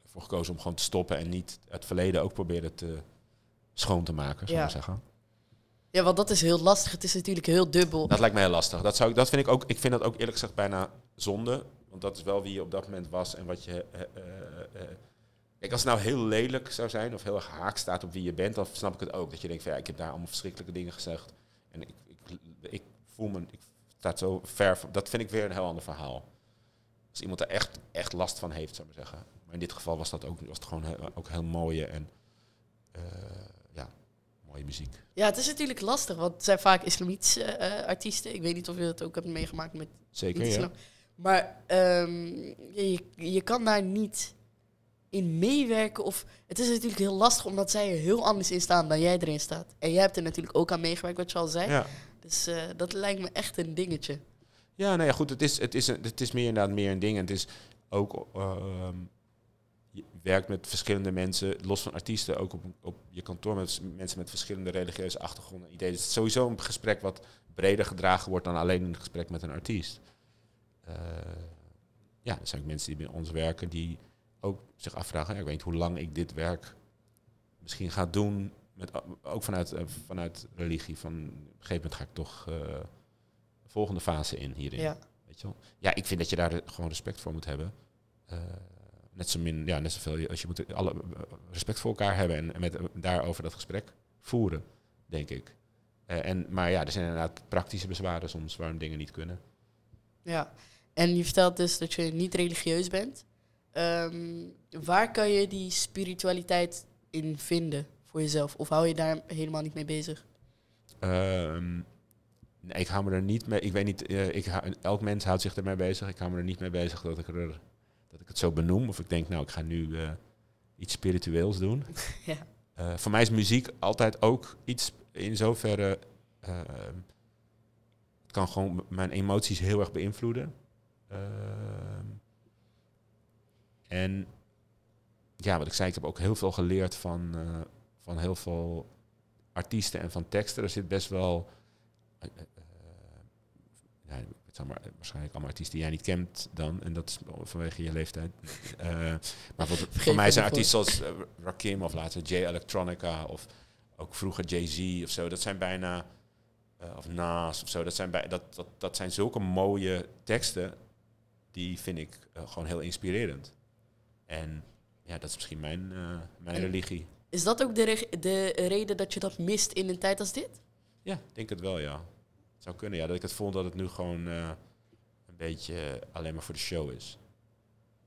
voor gekozen om gewoon te stoppen en niet het verleden ook proberen te schoon te maken, zou ik zeggen. Ja, want dat is heel lastig. Het is natuurlijk heel dubbel. Dat lijkt mij heel lastig. Dat, zou ik, dat vind ik ook. Ik vind dat ook eerlijk gezegd bijna zonde. Want dat is wel wie je op dat moment was en wat je. Eh, eh, eh, Kijk, als het nou heel lelijk zou zijn of heel erg haak staat op wie je bent, dan snap ik het ook. Dat je denkt van ja, ik heb daar allemaal verschrikkelijke dingen gezegd. En ik, ik, ik voel me, ik sta zo ver van. Dat vind ik weer een heel ander verhaal. Als iemand er echt, echt last van heeft, zou ik zeggen. Maar in dit geval was dat ook was het gewoon heel, ook heel mooie en mooie muziek. Ja, het is natuurlijk lastig, want het zijn vaak islamitische eh, artiesten. Ik weet niet of je dat ook hebt meegemaakt met Zeker, Ja. Maar ehm, je, je kan daar niet in meewerken. Of, het is natuurlijk heel lastig, omdat zij er heel anders in staan dan jij erin staat. En jij hebt er natuurlijk ook aan meegewerkt, wat je al zei. Dus eh, dat lijkt me echt een dingetje. Ja, nou ja, goed. Het is, het is, een, het is meer inderdaad meer een ding. En het is ook... Uh, werkt met verschillende mensen, los van artiesten, ook op, op je kantoor met mensen met verschillende religieuze achtergronden en ideeën. Dus het is sowieso een gesprek wat breder gedragen wordt dan alleen een gesprek met een artiest. Eh, ja, er zijn ook mensen die bij ons werken die ook zich afvragen, ja, ik weet hoe lang ik dit werk misschien ga doen, met, ook vanuit, eh, vanuit religie, van op een gegeven moment ga ik toch de eh, volgende fase in hierin. Weet je wel? ja, ik vind dat je daar gewoon respect voor moet hebben net zo min, ja, net zoveel. Als je moet alle respect voor elkaar hebben en, met, daarover dat gesprek voeren, denk ik. Eh, en, maar ja, er zijn inderdaad praktische bezwaren soms waarom dingen niet kunnen. Ja, en je vertelt dus dat je niet religieus bent. Ehm, waar kan je die spiritualiteit in vinden voor jezelf? Of hou je daar helemaal niet mee bezig? Ehm, nee, ik hou me er niet mee. Ik weet niet, eh, ik elk mens houdt zich ermee bezig. Ik hou me er niet mee bezig dat ik er dat ik het zo benoem. Of ik denk, nou, ik ga nu eh, iets spiritueels doen. Ja. Eh, voor mij is muziek altijd ook iets in zoverre. Eh, het kan gewoon mijn emoties heel erg beïnvloeden. en ja, wat ik zei, ik heb ook heel veel geleerd van, van heel veel artiesten en van teksten. Er zit best wel. Ja, maar waarschijnlijk allemaal artiesten die jij niet kent dan. En dat is vanwege je leeftijd. Eh, maar voor, mij zijn artiesten als eh, Rakim of later J Electronica of ook vroeger Jay-Z of zo. Dat zijn bijna, eh, of Naas of zo. Dat zijn, bij, dat, dat, dat zijn zulke mooie teksten. Die vind ik gewoon heel inspirerend. En ja, dat is misschien mijn, mijn religie. Is dat ook de, de reden dat je dat mist in een tijd als dit? Ja, ik denk het wel, ja kunnen. Ja, dat ik het vond dat het nu gewoon eh, een beetje alleen maar voor de show is.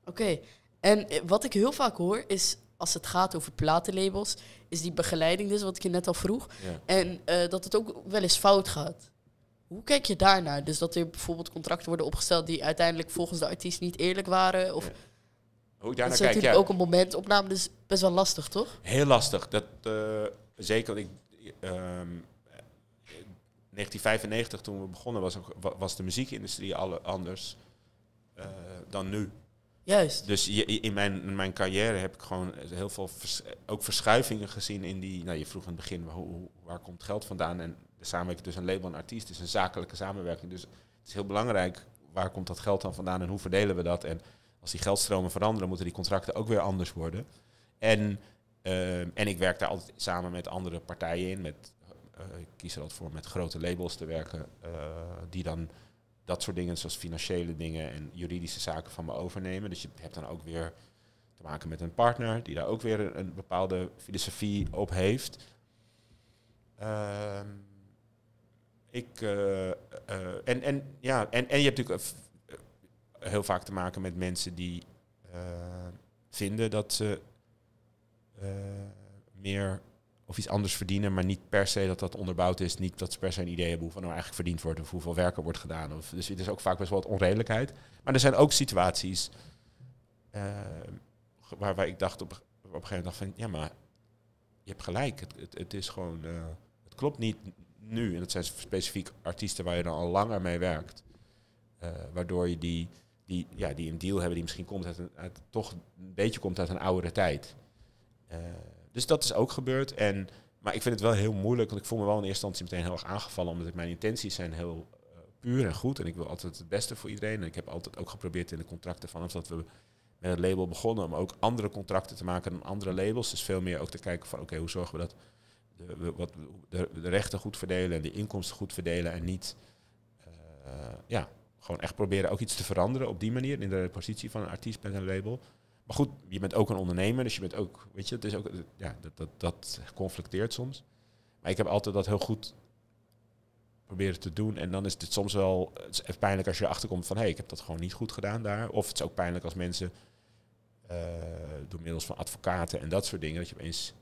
Oké, en eh, wat ik heel vaak hoor is als het gaat over platenlabels, is die begeleiding dus, wat ik je net al vroeg. En eh, dat het ook wel eens fout gaat. Hoe kijk je daarnaar? Dus dat er bijvoorbeeld contracten worden opgesteld die uiteindelijk volgens de artiest niet eerlijk waren? Of... Ja. Hoe ik daarnaar kijk, Dat is natuurlijk ook een momentopname, dus best wel lastig, toch? Heel lastig. Dat, zeker, ik, ehm, 1995, toen we begonnen, was, ook, was de muziekindustrie alle anders eh, dan nu. Juist. Dus je, in mijn, in mijn carrière heb ik gewoon heel veel ook verschuivingen gezien in die. Nou, je vroeg aan het begin waar komt geld vandaan? En de samenwerking tussen een label en artiest is een zakelijke samenwerking. Dus het is heel belangrijk waar komt dat geld dan vandaan en hoe verdelen we dat? En als die geldstromen veranderen, moeten die contracten ook weer anders worden. En, ehm, en ik werk daar altijd samen met andere partijen in, met eh, ik kies er altijd voor met grote labels te werken, eh, die dan dat soort dingen, zoals financiële dingen en juridische zaken van me overnemen. Dus je hebt dan ook weer te maken met een partner die daar ook weer een, bepaalde filosofie op heeft. Ehm, ik, eh, en, en, ja, en, en je hebt natuurlijk heel vaak te maken met mensen die vinden dat ze meer of iets anders verdienen, maar niet per se dat dat onderbouwd is. Niet dat ze per se een idee hebben hoeveel nou eigenlijk verdiend wordt of hoeveel werk er wordt gedaan. Of, dus het is ook vaak best wel wat onredelijkheid. Maar er zijn ook situaties waarbij eh, waar, waar ik dacht op, op een gegeven moment dacht van ja, maar je hebt gelijk. Het, het, is gewoon, eh, het klopt niet nu. En dat zijn specifiek artiesten waar je dan al langer mee werkt. Eh, waardoor je die, die, ja, die een deal hebben die misschien komt uit, een, uit toch een beetje komt uit een oudere tijd. Dus dat is ook gebeurd. En, maar ik vind het wel heel moeilijk, want ik voel me wel in eerste instantie meteen heel erg aangevallen, omdat ik, mijn intenties zijn heel eh, puur en goed. En ik wil altijd het beste voor iedereen. En ik heb altijd ook geprobeerd in de contracten vanaf dat we met het label begonnen, om ook andere contracten te maken dan andere labels. Dus veel meer ook te kijken van oké, hoe zorgen we dat de, wat, de, rechten goed verdelen en de inkomsten goed verdelen en niet eh, ja, gewoon echt proberen ook iets te veranderen op die manier in de positie van een artiest met een label. Maar goed, je bent ook een ondernemer, dus je bent ook, weet je, het is ook, ja, dat, dat, dat conflicteert soms. Maar ik heb altijd dat heel goed proberen te doen. En dan is het soms wel het is even pijnlijk als je erachter komt van hé, hey, ik heb dat gewoon niet goed gedaan daar. Of het is ook pijnlijk als mensen eh, door middels van advocaten en dat soort dingen, dat je opeens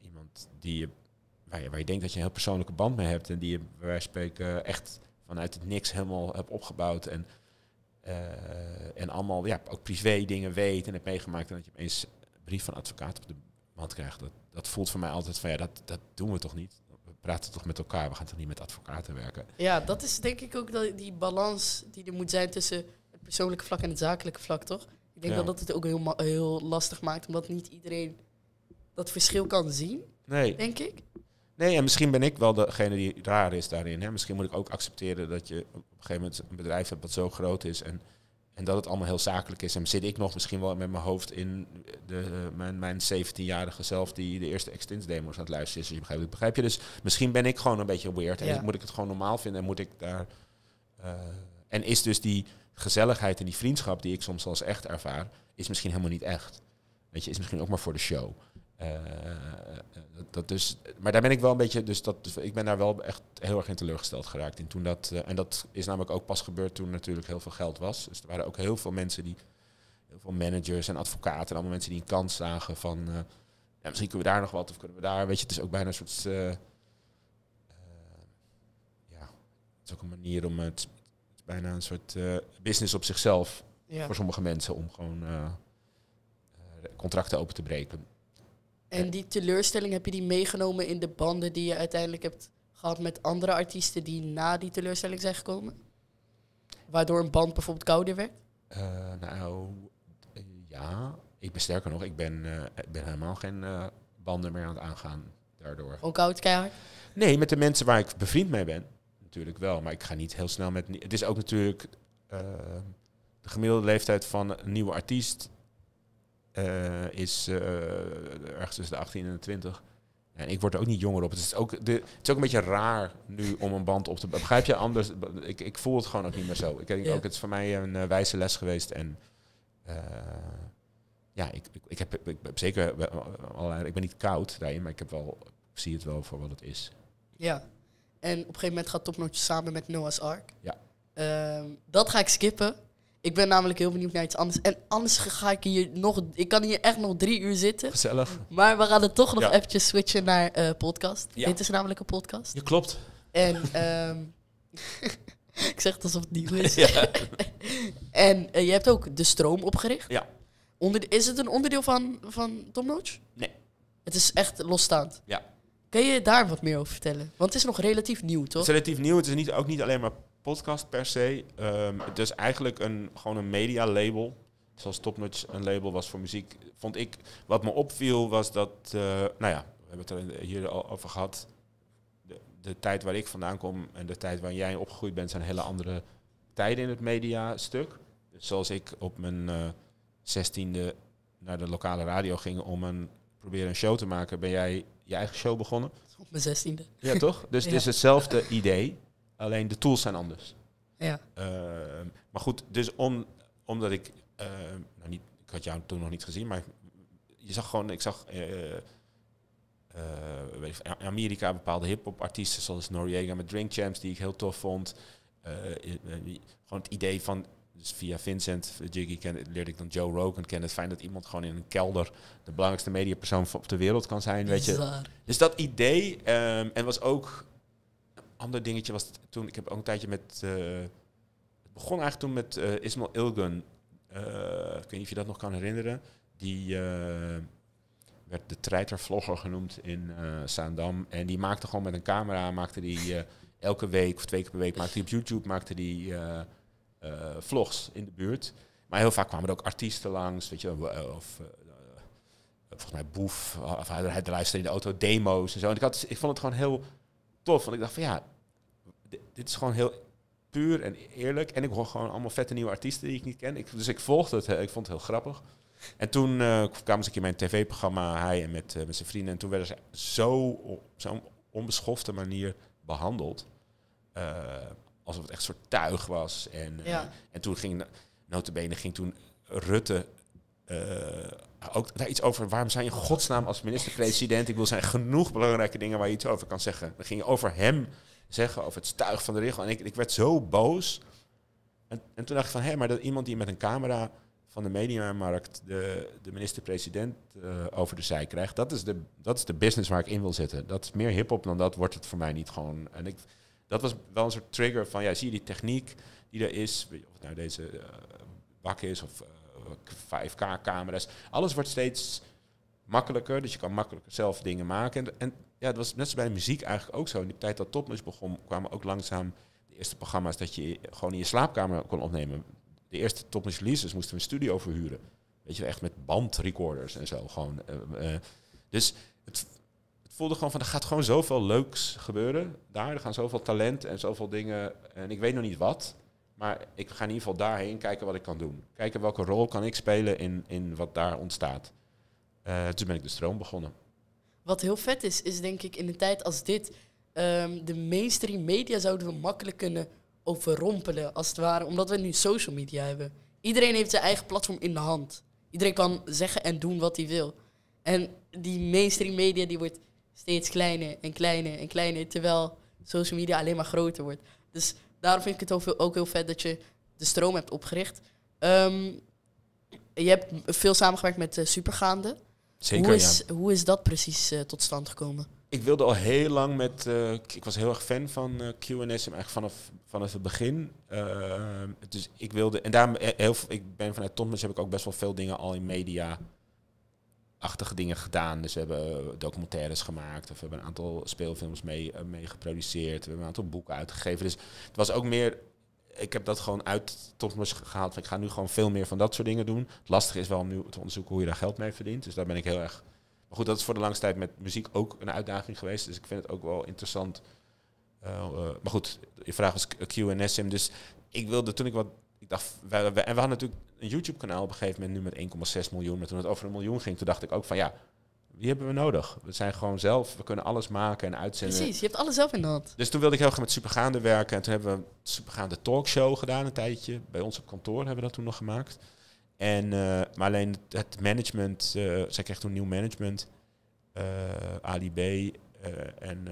iemand die je, waar, je, waar je denkt dat je een heel persoonlijke band mee hebt en die je bij wijze van spreken echt vanuit het niks helemaal hebt opgebouwd. En eh, en allemaal ja, ook privé dingen weet en heb meegemaakt. En dat je opeens een brief van advocaat op de hand krijgt. Dat, dat voelt voor mij altijd van ja, dat, dat doen we toch niet? We praten toch met elkaar, we gaan toch niet met advocaten werken? Ja, dat is denk ik ook die balans die er moet zijn tussen het persoonlijke vlak en het zakelijke vlak, toch? Ik denk ja. dat het ook heel, heel lastig maakt, omdat niet iedereen dat verschil kan zien, nee. denk ik. Nee, en misschien ben ik wel degene die raar is daarin. Hè. Misschien moet ik ook accepteren dat je op een gegeven moment een bedrijf hebt wat zo groot is en, en dat het allemaal heel zakelijk is. En zit ik nog misschien wel met mijn hoofd in de, mijn, mijn 17-jarige zelf die de eerste Extins demos aan het luisteren is. Dus begrijp, ik begrijp je? Dus misschien ben ik gewoon een beetje weird. En moet ik het gewoon normaal vinden en moet ik daar. Eh, en is dus die gezelligheid en die vriendschap die ik soms als echt ervaar, is misschien helemaal niet echt. Weet je, is misschien ook maar voor de show. Eh, dat dus, maar daar ben ik wel een beetje, dus dat, ik ben daar wel echt heel erg in teleurgesteld geraakt. In toen dat, eh, en dat is namelijk ook pas gebeurd toen natuurlijk heel veel geld was. Dus er waren ook heel veel mensen die, heel veel managers en advocaten, en allemaal mensen die een kans zagen van, eh, ja, misschien kunnen we daar nog wat of kunnen we daar. Weet je, het is ook bijna een soort. ja, het is ook een manier om het. bijna een soort business op zichzelf. Voor sommige mensen om gewoon contracten open te breken. En die teleurstelling, heb je die meegenomen in de banden die je uiteindelijk hebt gehad met andere artiesten die na die teleurstelling zijn gekomen? Waardoor een band bijvoorbeeld kouder werd? Eh, nou, ja. Ik ben sterker nog, ik ben, eh, ben helemaal geen eh, banden meer aan het aangaan daardoor. Ook koud keihard? Nee, met de mensen waar ik bevriend mee ben. Natuurlijk wel, maar ik ga niet heel snel met... Het is ook natuurlijk de gemiddelde leeftijd van een nieuwe artiest eh, is uh, ergens tussen de 18 en de 20. En ik word er ook niet jonger op. Het is ook, de, het is ook een beetje raar nu om een band op te... Begrijp je? Anders... Ik, ik voel het gewoon ook niet meer zo. Ik denk ook, het is voor mij een eh, wijze les geweest. En ja, ik, ik, heb, zeker... ik ben niet koud daarin, maar ik, heb wel, zie het wel voor wat het is. Ja. En op een gegeven moment gaat Topnotje samen met Noah's Ark. Ja. Ehm, dat ga ik skippen. Ik ben namelijk heel benieuwd naar iets anders. En anders ga ik hier nog... Ik kan hier echt nog drie uur zitten. Gezellig. Maar we gaan het toch nog ja. eventjes switchen naar eh, podcast. Ja. Dit is namelijk een podcast. Je klopt. En... Ehm, ik zeg het alsof het nieuw is. Ja. en eh, je hebt ook De Stroom opgericht. Ja. Onder, is het een onderdeel van, van Tom Nee. Het is echt losstaand? Ja. Kun je daar wat meer over vertellen? Want het is nog relatief nieuw, toch? Het is relatief nieuw. Het is niet, ook niet alleen maar podcast per se. Um, het is eigenlijk een, gewoon een media label. Zoals Topnotch een label was voor muziek. Vond ik, wat me opviel was dat, eh, nou ja, we hebben het er hier al over gehad. De, de, tijd waar ik vandaan kom en de tijd waar jij opgegroeid bent zijn hele andere tijden in het mediastuk. Dus zoals ik op mijn eh, zestiende naar de lokale radio ging om een, proberen een show te maken, ben jij je eigen show begonnen. Op mijn zestiende. Ja, toch? Dus het is hetzelfde idee. Alleen de tools zijn anders. Ja. Ehm, maar goed, dus om, omdat ik, ehm, nou niet, ik had jou toen nog niet gezien, maar je zag gewoon, ik zag eh, eh, eh, weet Amerika bepaalde hip-hop artiesten zoals Noriega met Drink Champs, die ik heel tof vond. gewoon het idee van dus via Vincent, Jiggy ken, leerde ik dan Joe Rogan kennen. Het fijn dat iemand gewoon in een kelder de belangrijkste mediapersoon op de wereld kan zijn. Weet je. Dus dat idee, ehm, en was ook ander dingetje was toen, ik heb ook een tijdje met, uh, het begon eigenlijk toen met uh, Ismail Ilgun. Uh, ik weet niet of je dat nog kan herinneren. Die werd de treitervlogger genoemd in Zaandam. En die maakte gewoon met een camera, maakte die elke week of twee keer per week, maakte die op YouTube, maakte die vlogs in de buurt. Maar heel vaak kwamen er ook artiesten langs, weet je, of volgens mij Boef, of hij, hij luisterde in de auto, demo's en zo. En ik, had, ik vond het gewoon heel van Want ik dacht van ja, dit, is gewoon heel puur en eerlijk. En ik hoor gewoon allemaal vette nieuwe artiesten die ik niet ken. Ik, dus ik volgde het, eh, ik vond het heel grappig. En toen uh, kwamen ze een keer mijn tv-programma, hij en met, eh, met zijn vrienden. En toen werden ze zo zo'n onbeschofte manier behandeld. alsof het echt soort tuig was. En, ja. en toen ging, notabene ging toen Rutte ook daar iets over. Waarom zijn je godsnaam als minister-president? Ik wil zijn genoeg belangrijke dingen waar je iets over kan zeggen. We gingen over hem zeggen, over het stuig van de regel. En ik, ik werd zo boos. En, en toen dacht ik van, hé, maar dat iemand die met een camera van de mediamarkt de, de minister-president eh, over de zij krijgt, dat is de, dat is de business waar ik in wil zitten. Dat is meer hip-hop dan dat, wordt het voor mij niet gewoon. En ik, dat was wel een soort trigger van, ja, zie je die techniek die er is, of het nou deze uh, bak is of. Eh, 5K-camera's. Alles wordt steeds makkelijker, dus je kan makkelijker zelf dingen maken. En, ja, dat was net zo bij muziek eigenlijk ook zo. In de tijd dat Topmus begon, kwamen ook langzaam de eerste programma's dat je gewoon in je slaapkamer kon opnemen. De eerste Topmus releases moesten we een studio verhuren. Weet je, echt met bandrecorders en zo. Gewoon, eh, eh. dus het, het, voelde gewoon van, er gaat gewoon zoveel leuks gebeuren daar. Er gaan zoveel talent en zoveel dingen. En ik weet nog niet wat. Maar ik ga in ieder geval daarheen kijken wat ik kan doen. Kijken welke rol kan ik spelen in, in wat daar ontstaat. Eh, toen ben ik de stroom begonnen. Wat heel vet is, is denk ik in een tijd als dit... Um, de mainstream media zouden we makkelijk kunnen overrompelen, als het ware. Omdat we nu social media hebben. Iedereen heeft zijn eigen platform in de hand. Iedereen kan zeggen en doen wat hij wil. En die mainstream media die wordt steeds kleiner en kleiner en kleiner. Terwijl social media alleen maar groter wordt. Dus daarom vind ik het ook, heel, vet dat je de stroom hebt opgericht. Ehm, je hebt veel samengewerkt met eh, Supergaande. Zeker, hoe is, hoe is dat precies eh, tot stand gekomen? Ik wilde al heel lang met... Eh, ik was heel erg fan van QNSM eigenlijk vanaf, vanaf het begin. Ehm, dus ik wilde... En daarom heel, ik ben vanuit Tontmans heb ik ook best wel veel dingen al in media achtige dingen gedaan. Dus we hebben eh, documentaires gemaakt. Of we hebben een aantal speelfilms mee, eh, mee geproduceerd. We hebben een aantal boeken uitgegeven. Dus het was ook meer ik heb dat gewoon uit tot me gehaald. Ik ga nu gewoon veel meer van dat soort dingen doen. Het lastige is wel om nu te onderzoeken hoe je daar geld mee verdient. Dus daar ben ik heel erg. Maar goed, dat is voor de langste tijd met muziek ook een uitdaging geweest. Dus ik vind het ook wel interessant. Eh, maar goed, je vraag was QSM. Dus ik wilde toen ik wat ik dacht, we, en we hadden natuurlijk een YouTube-kanaal op een gegeven moment nu met 1,6 miljoen. Maar toen het over een miljoen ging, toen dacht ik ook van ja, die hebben we nodig? We zijn gewoon zelf, we kunnen alles maken en uitzenden. Precies, je hebt alles zelf in de hand. Dus toen wilde ik heel graag met Supergaande werken. En toen hebben we een Supergaande talkshow gedaan een tijdje. Bij ons op kantoor hebben we dat toen nog gemaakt. En, eh, maar alleen het management, eh, zij kreeg toen nieuw management. Uh, Ali B en,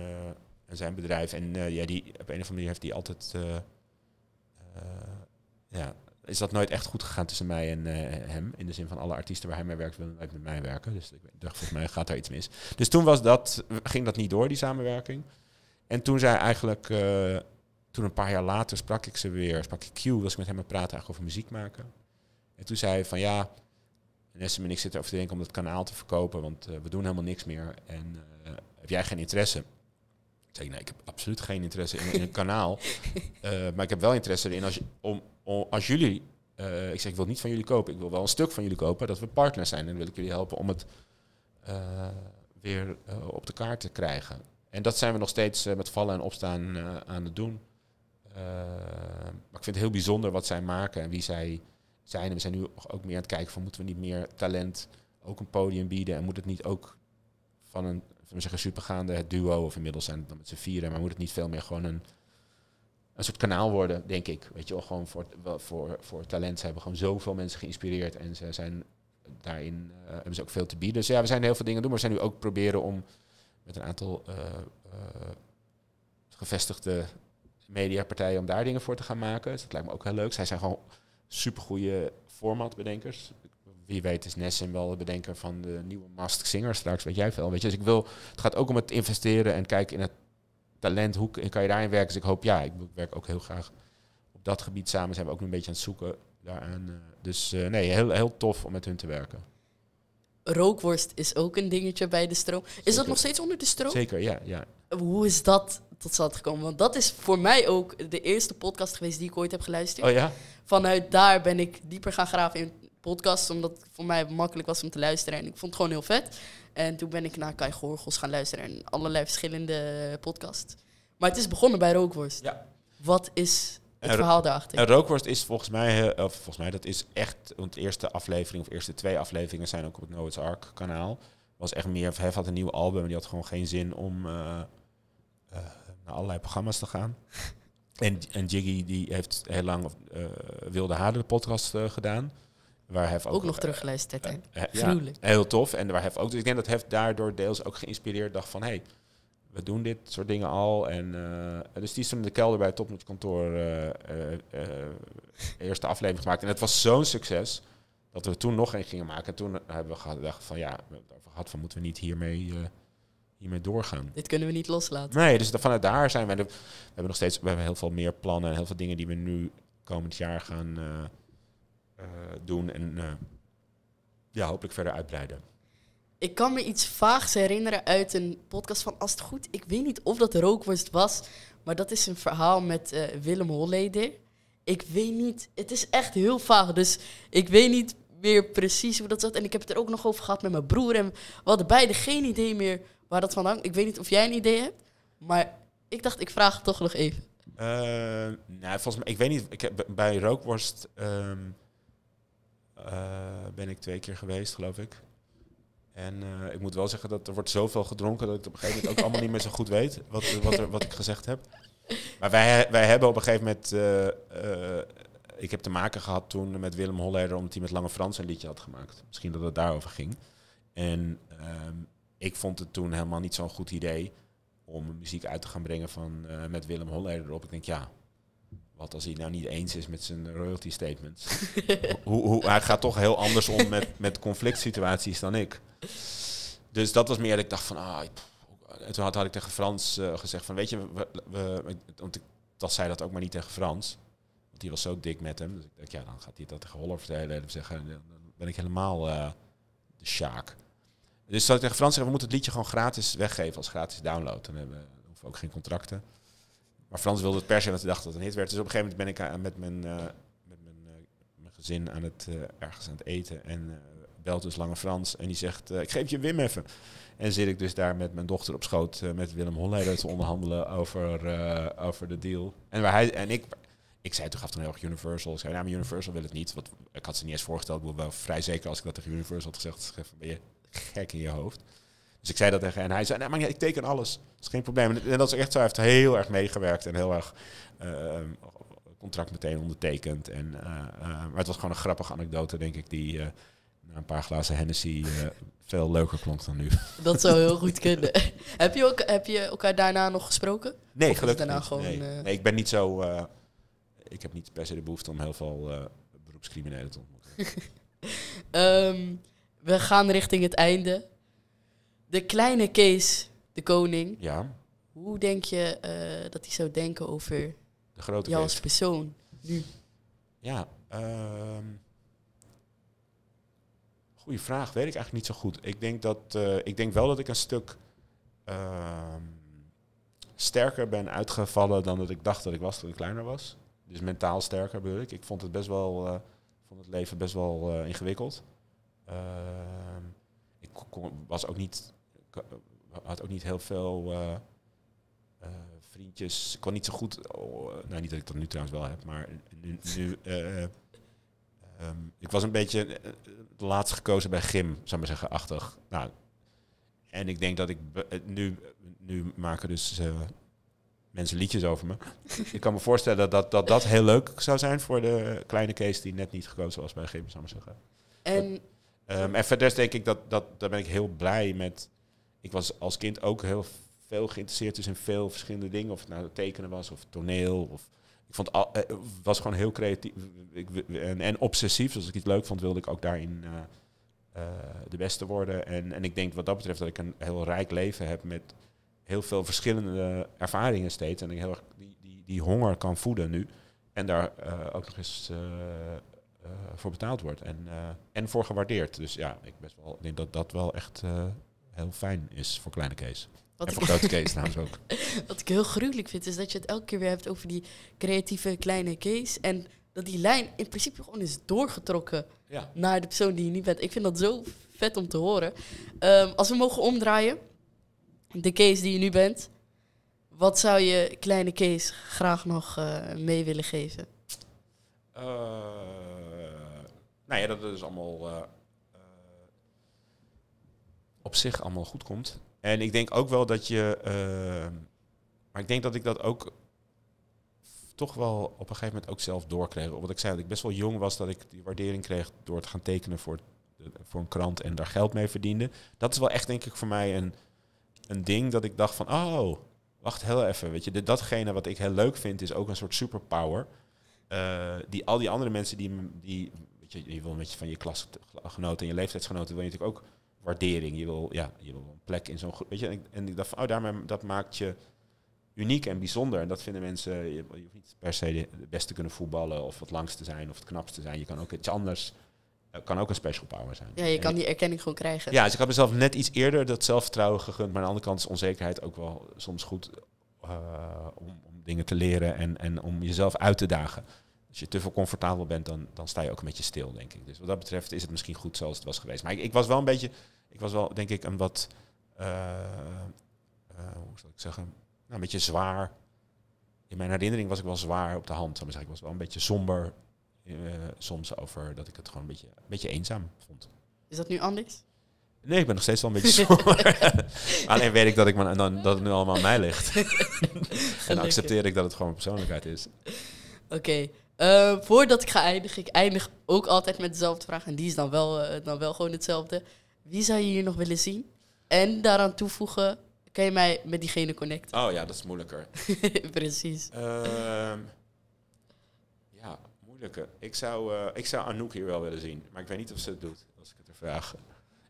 zijn bedrijf. En ja, die, op een of andere manier heeft die altijd ja, is dat nooit echt goed gegaan tussen mij en eh, hem. In de zin van alle artiesten waar hij mee werkt, willen met mij werken. Dus ik dacht, volgens mij gaat daar iets mis. Dus toen was dat, ging dat niet door, die samenwerking. En toen zei eigenlijk, eh, toen een paar jaar later sprak ik ze weer, sprak ik Q, was ik met hem aan praten eigenlijk over muziek maken. En toen zei hij van ja, Nessim en ik er over te denken om dat kanaal te verkopen, want eh, we doen helemaal niks meer. En heb jij geen interesse? Ik zei, nee, ik heb absoluut geen interesse in, in een kanaal. maar ik heb wel interesse in als je, om, als jullie, eh, ik zeg ik wil niet van jullie kopen, ik wil wel een stuk van jullie kopen, dat we partners zijn. En dan wil ik jullie helpen om het eh, weer eh, op de kaart te krijgen. En dat zijn we nog steeds met vallen en opstaan aan het doen. maar ik vind het heel bijzonder wat zij maken en wie zij zijn. En we zijn nu ook meer aan het kijken van moeten we niet meer talent ook een podium bieden en moet het niet ook van een, van zeggen, supergaande duo, of inmiddels zijn het dan met z'n vieren, maar moet het niet veel meer gewoon een een soort kanaal worden, denk ik. Weet je wel, gewoon voor, voor, voor talent. Ze hebben gewoon zoveel mensen geïnspireerd en ze zijn daarin eh, hebben ze ook veel te bieden. Dus ja, we zijn heel veel dingen doen, maar we zijn nu ook proberen om met een aantal eh, eh, gevestigde mediapartijen om daar dingen voor te gaan maken. Dus dat lijkt me ook heel leuk. Zij zijn gewoon supergoeie formatbedenkers. Wie weet is nessen wel de bedenker van de nieuwe Mask Singer straks, weet jij veel. Weet je? Dus ik wil, het gaat ook om het investeren en kijken in het talent, hoe kan je daarin werken? Dus ik hoop, ja, ik werk ook heel graag op dat gebied samen. Zijn we ook een beetje aan het zoeken daaraan. Eh. Dus eh, nee, heel, heel tof om met hun te werken. Rookworst is ook een dingetje bij de stroom. Is dat nog steeds onder de stroom? Zeker, ja, ja. Hoe is dat tot stand gekomen? Want dat is voor mij ook de eerste podcast geweest die ik ooit heb geluisterd. Oh ja? Vanuit daar ben ik dieper gaan graven in podcast, omdat het voor mij makkelijk was om te luisteren. En ik vond het gewoon heel vet. En toen ben ik naar Kai Gorgels gaan luisteren en allerlei verschillende podcasts. Maar het is begonnen bij rookworst. Ja. Wat is het verhaal daarachter? En rookworst is volgens mij, eh, of volgens mij, dat is echt, want de eerste aflevering of eerste twee afleveringen zijn ook op het Noah's Ark kanaal. Was echt meer, hij had een nieuw album en die had gewoon geen zin om eh, eh, naar allerlei programma's te gaan. en, en Jiggy die heeft heel lang Wilde Haren de podcast gedaan. Waar ook, nog uh, teruggeluisterd. Eh, eh, ja, heel tof. En waar Hef ook. Dus ik denk dat Hef daardoor deels ook geïnspireerd dacht van... hey, we doen dit soort dingen al. En, eh, dus die is toen in de kelder bij het topnotkantoor eerste aflevering gemaakt. En het was zo'n succes dat we toen nog één gingen maken. En toen hebben we gedacht van ja, we over gehad van moeten we niet hiermee hiermee doorgaan. Dit kunnen we niet loslaten. Nee, dus vanuit daar zijn wij. we hebben nog steeds we hebben heel veel meer plannen en heel veel dingen die we nu komend jaar gaan, eh, doen en eh, ja, hopelijk verder uitbreiden. Ik kan me iets vaags herinneren uit een podcast van Als het goed, ik weet niet of dat rookworst was, maar dat is een verhaal met eh, Willem Holleder. Ik weet niet, het is echt heel vaag, dus ik weet niet meer precies hoe dat zat. En ik heb het er ook nog over gehad met mijn broer en we hadden beide geen idee meer waar dat van hangt. Ik weet niet of jij een idee hebt, maar ik dacht ik vraag het toch nog even. Uh, nou, volgens mij, ik weet niet, ik heb, bij rookworst... Ehm, eh, ben ik twee keer geweest, geloof ik. En eh, ik moet wel zeggen dat er wordt zoveel gedronken dat ik op een gegeven moment ook allemaal niet meer zo goed weet wat, wat, er, wat ik gezegd heb. Maar wij, wij hebben op een gegeven moment. Eh, ik heb te maken gehad toen met Willem Holleder omdat hij met Lange Frans een liedje had gemaakt. Misschien dat het daarover ging. En ehm, ik vond het toen helemaal niet zo'n goed idee om muziek uit te gaan brengen van, met Willem Holleder erop. Ik denk ja, wat als hij nou niet eens is met zijn royalty statements? hoe, hoe, hij gaat toch heel anders om met, met conflict situaties dan ik. Dus dat was meer dat ik dacht van... Ah, en toen had, had ik tegen Frans eh, gezegd van... Weet je, we, want ik dat zei dat ook maar niet tegen Frans. Want die was zo dik met hem. Dus ik dacht, ja, dan gaat hij dat tegen Holler vertellen. En zeggen, dan ben ik helemaal uh, de Sjaak. Dus had ik tegen Frans zeggen, we moeten het liedje gewoon gratis weggeven als gratis download. Dan hebben we hoeven ook geen contracten. Maar Frans wilde het per se, want hij dacht dat het een hit werd. Dus op een gegeven moment ben ik eh, met mijn, eh, met mijn, eh, mijn gezin aan het, ergens aan het eten. En belt dus Lange Frans en die zegt, ik geef je Wim even. En zit ik dus daar met mijn dochter op schoot met Willem Holleder te onderhandelen over, over de deal. En, waar hij, en ik, ik zei toch af toen heel erg Universal. Ik zei, nou, maar Universal wil het niet. Want ik had ze niet eens voorgesteld. Ik wel vrij zeker als ik dat tegen Universal had gezegd. Ben je gek in je hoofd? Dus ik zei dat tegen En hij zei, maar ik teken alles. Dat is geen probleem. En dat is echt zo. Hij heeft heel erg meegewerkt en heel erg eh, contract meteen ondertekend. En, eh, eh, maar het was gewoon een grappige anekdote, denk ik, die na een paar glazen Hennessy veel leuker klonk dan nu. Dat zou heel goed kunnen. heb, je ook, heb je elkaar daarna nog gesproken? Nee, gelukkig nee. ik ben niet zo... ik heb niet per se de behoefte om heel veel beroepscriminelen te ontmoeten. Ehm, we gaan richting het einde de kleine Kees, de koning. Ja. Hoe denk je eh, dat hij zou denken over de grote jou als persoon nu? Ja, uh, ehm, goede vraag. Weet ik eigenlijk niet zo goed. Ik denk, dat, eh, ik denk wel dat ik een stuk ehm, sterker ben uitgevallen dan dat ik dacht dat ik was toen ik kleiner was. Dus mentaal sterker bedoel ik. Ik vond het, best wel, eh, vond het leven best wel ingewikkeld. Ehm, ik was ook niet had ook niet heel veel eh, eh, vriendjes. Ik kon niet zo goed. Oh, nou, niet dat ik dat nu trouwens wel heb, maar nu. Eh, ehm, ik was een beetje laatst gekozen bij Gim, zou maar zeggen, achtig. Nou, en ik denk dat ik nu, nu maken dus mensen liedjes over me. ik kan me voorstellen dat dat, dat heel leuk zou zijn voor de kleine case die net niet gekozen was bij Gim, zou maar zeggen. En, ehm, en verder denk ik dat, dat daar ben ik heel blij met ik was als kind ook heel veel geïnteresseerd dus in veel verschillende dingen. Of het nou tekenen was of toneel. Of, ik vond al, eh, was gewoon heel creatief en, en, obsessief. Dus als ik iets leuk vond, wilde ik ook daarin eh, eh, de beste worden. En, en ik denk wat dat betreft dat ik een heel rijk leven heb met heel veel verschillende ervaringen steeds. En ik heel erg die, die, die honger kan voeden nu. En daar ook nog eens voor betaald wordt. En, en voor gewaardeerd. Dus ja, ik best wel, denk dat dat wel echt heel fijn is voor kleine case. Wat en voor grote case trouwens ook. Wat ik heel gruwelijk vind, is dat je het elke keer weer hebt over die creatieve kleine case. En dat die lijn in principe gewoon is doorgetrokken naar de persoon die je niet bent. Ik vind dat zo vet om te horen. Ehm, als we mogen omdraaien, de case die je nu bent. Wat zou je kleine Kees graag nog eh, mee willen geven? Uh, nou ja, dat is allemaal eh, op zich allemaal goed komt. En ik denk ook wel dat je. Ehm, maar ik denk dat ik dat ook toch wel op een gegeven moment ook zelf doorkreeg. Omdat ik zei dat ik best wel jong was dat ik die waardering kreeg door te gaan tekenen voor, voor een krant en daar geld mee verdiende. Dat is wel echt denk ik voor mij een, een ding dat ik dacht van oh, wacht heel even. Weet je, de, datgene wat ik heel leuk vind is ook een soort superpower. Eh, die al die andere mensen die, die weet je, je wil een beetje van je klasgenoten en je leeftijdsgenoten wil je natuurlijk ook waardering. Je wil, ja, je wil een plek in zo'n groep. Weet je, en ik, dacht oh, daarmee, dat maakt je uniek en bijzonder. En dat vinden mensen, je, hoeft niet per se de, beste kunnen voetballen of het langste zijn of het knapste zijn. Je kan ook iets anders eh, kan ook een special power zijn. Ja, je kan die erkenning gewoon krijgen. Ja, dus ik had mezelf net iets eerder dat zelfvertrouwen gegund. Maar aan de andere kant is onzekerheid ook wel soms goed eh, om, om, dingen te leren en, en om jezelf uit te dagen. Als je te veel comfortabel bent, dan, dan sta je ook een beetje stil, denk ik. Dus wat dat betreft is het misschien goed zoals het was geweest. Maar ik, ik was wel een beetje ik was wel, denk ik, een wat, eh, eh, hoe zal ik zeggen, nou, een beetje zwaar. In mijn herinnering was ik wel zwaar op de hand. Maar ik was wel een beetje somber eh, soms over dat ik het gewoon een beetje, een beetje eenzaam vond. Is dat nu anders? Nee, ik ben nog steeds wel een beetje somber. Alleen weet ik dat, ik dan, dat het nu allemaal aan mij ligt. en accepteer ik dat het gewoon persoonlijkheid is. Oké. voordat ik ga eindigen, ik eindig ook altijd met dezelfde vraag. En die is dan wel, dan wel gewoon hetzelfde. Wie zou je hier nog willen zien? En daaraan toevoegen, kan je mij met diegene connecten? Oh ja, dat is moeilijker. Precies. Ehm, ja, moeilijker. Ik zou, uh, ik zou Anouk hier wel willen zien. Maar ik weet niet of ze het doet, als ik het er vraag.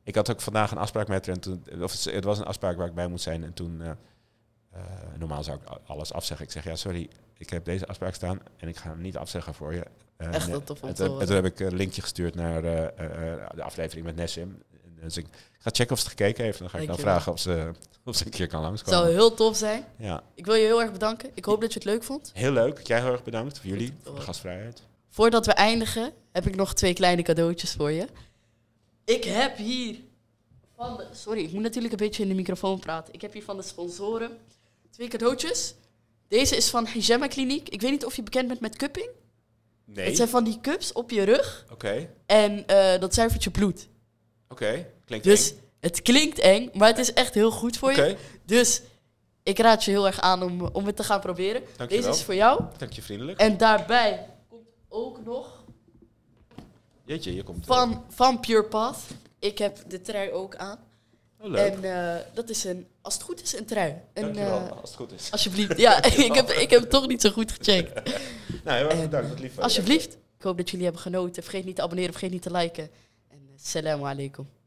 Ik had ook vandaag een afspraak met haar. of het was een afspraak waar ik bij moet zijn. En toen, eh, eh, normaal zou ik alles afzeggen. Ik zeg, ja, sorry, ik heb deze afspraak staan. En ik ga hem niet afzeggen voor je. Echt dat tof om En toen heb ik een linkje gestuurd naar de aflevering met Nesim. Dus ik ga checken of ze gekeken heeft. dan ga ik dan vragen of ze, of ze een keer kan langskomen. Het zou heel tof zijn. Ja. Ik wil je heel erg bedanken. Ik hoop dat je het leuk vond. Heel leuk. Jij heel erg bedankt voor jullie, voor oh. de gastvrijheid. Voordat we eindigen, heb ik nog twee kleine cadeautjes voor je. Ik heb hier van de... Sorry, ik moet natuurlijk een beetje in de microfoon praten. Ik heb hier van de sponsoren twee cadeautjes. Deze is van Hygema Kliniek. Ik weet niet of je bekend bent met cupping. Nee. Het zijn van die cups op je rug. Oké. En eh, dat zuivert je bloed. Oké, okay, klinkt dus het klinkt eng, maar het is echt heel goed voor je. Dus ik raad je heel erg aan om, om het te gaan proberen. Deze is voor jou. Dank je vriendelijk. En daarbij komt ook nog... Jeetje, je komt... Van, van Pure Path. Ik heb de trui ook aan. Oh, leuk. En eh, dat is een, als het goed is, een trui. Een, Dankjewel, uh, als het goed is. Alsjeblieft. Ja, ik heb, ik heb toch niet zo goed gecheckt. nou, heel erg bedankt. lief Alsjeblieft. Ik hoop dat jullie hebben genoten. Vergeet niet te abonneren, vergeet niet te liken. السلام عليكم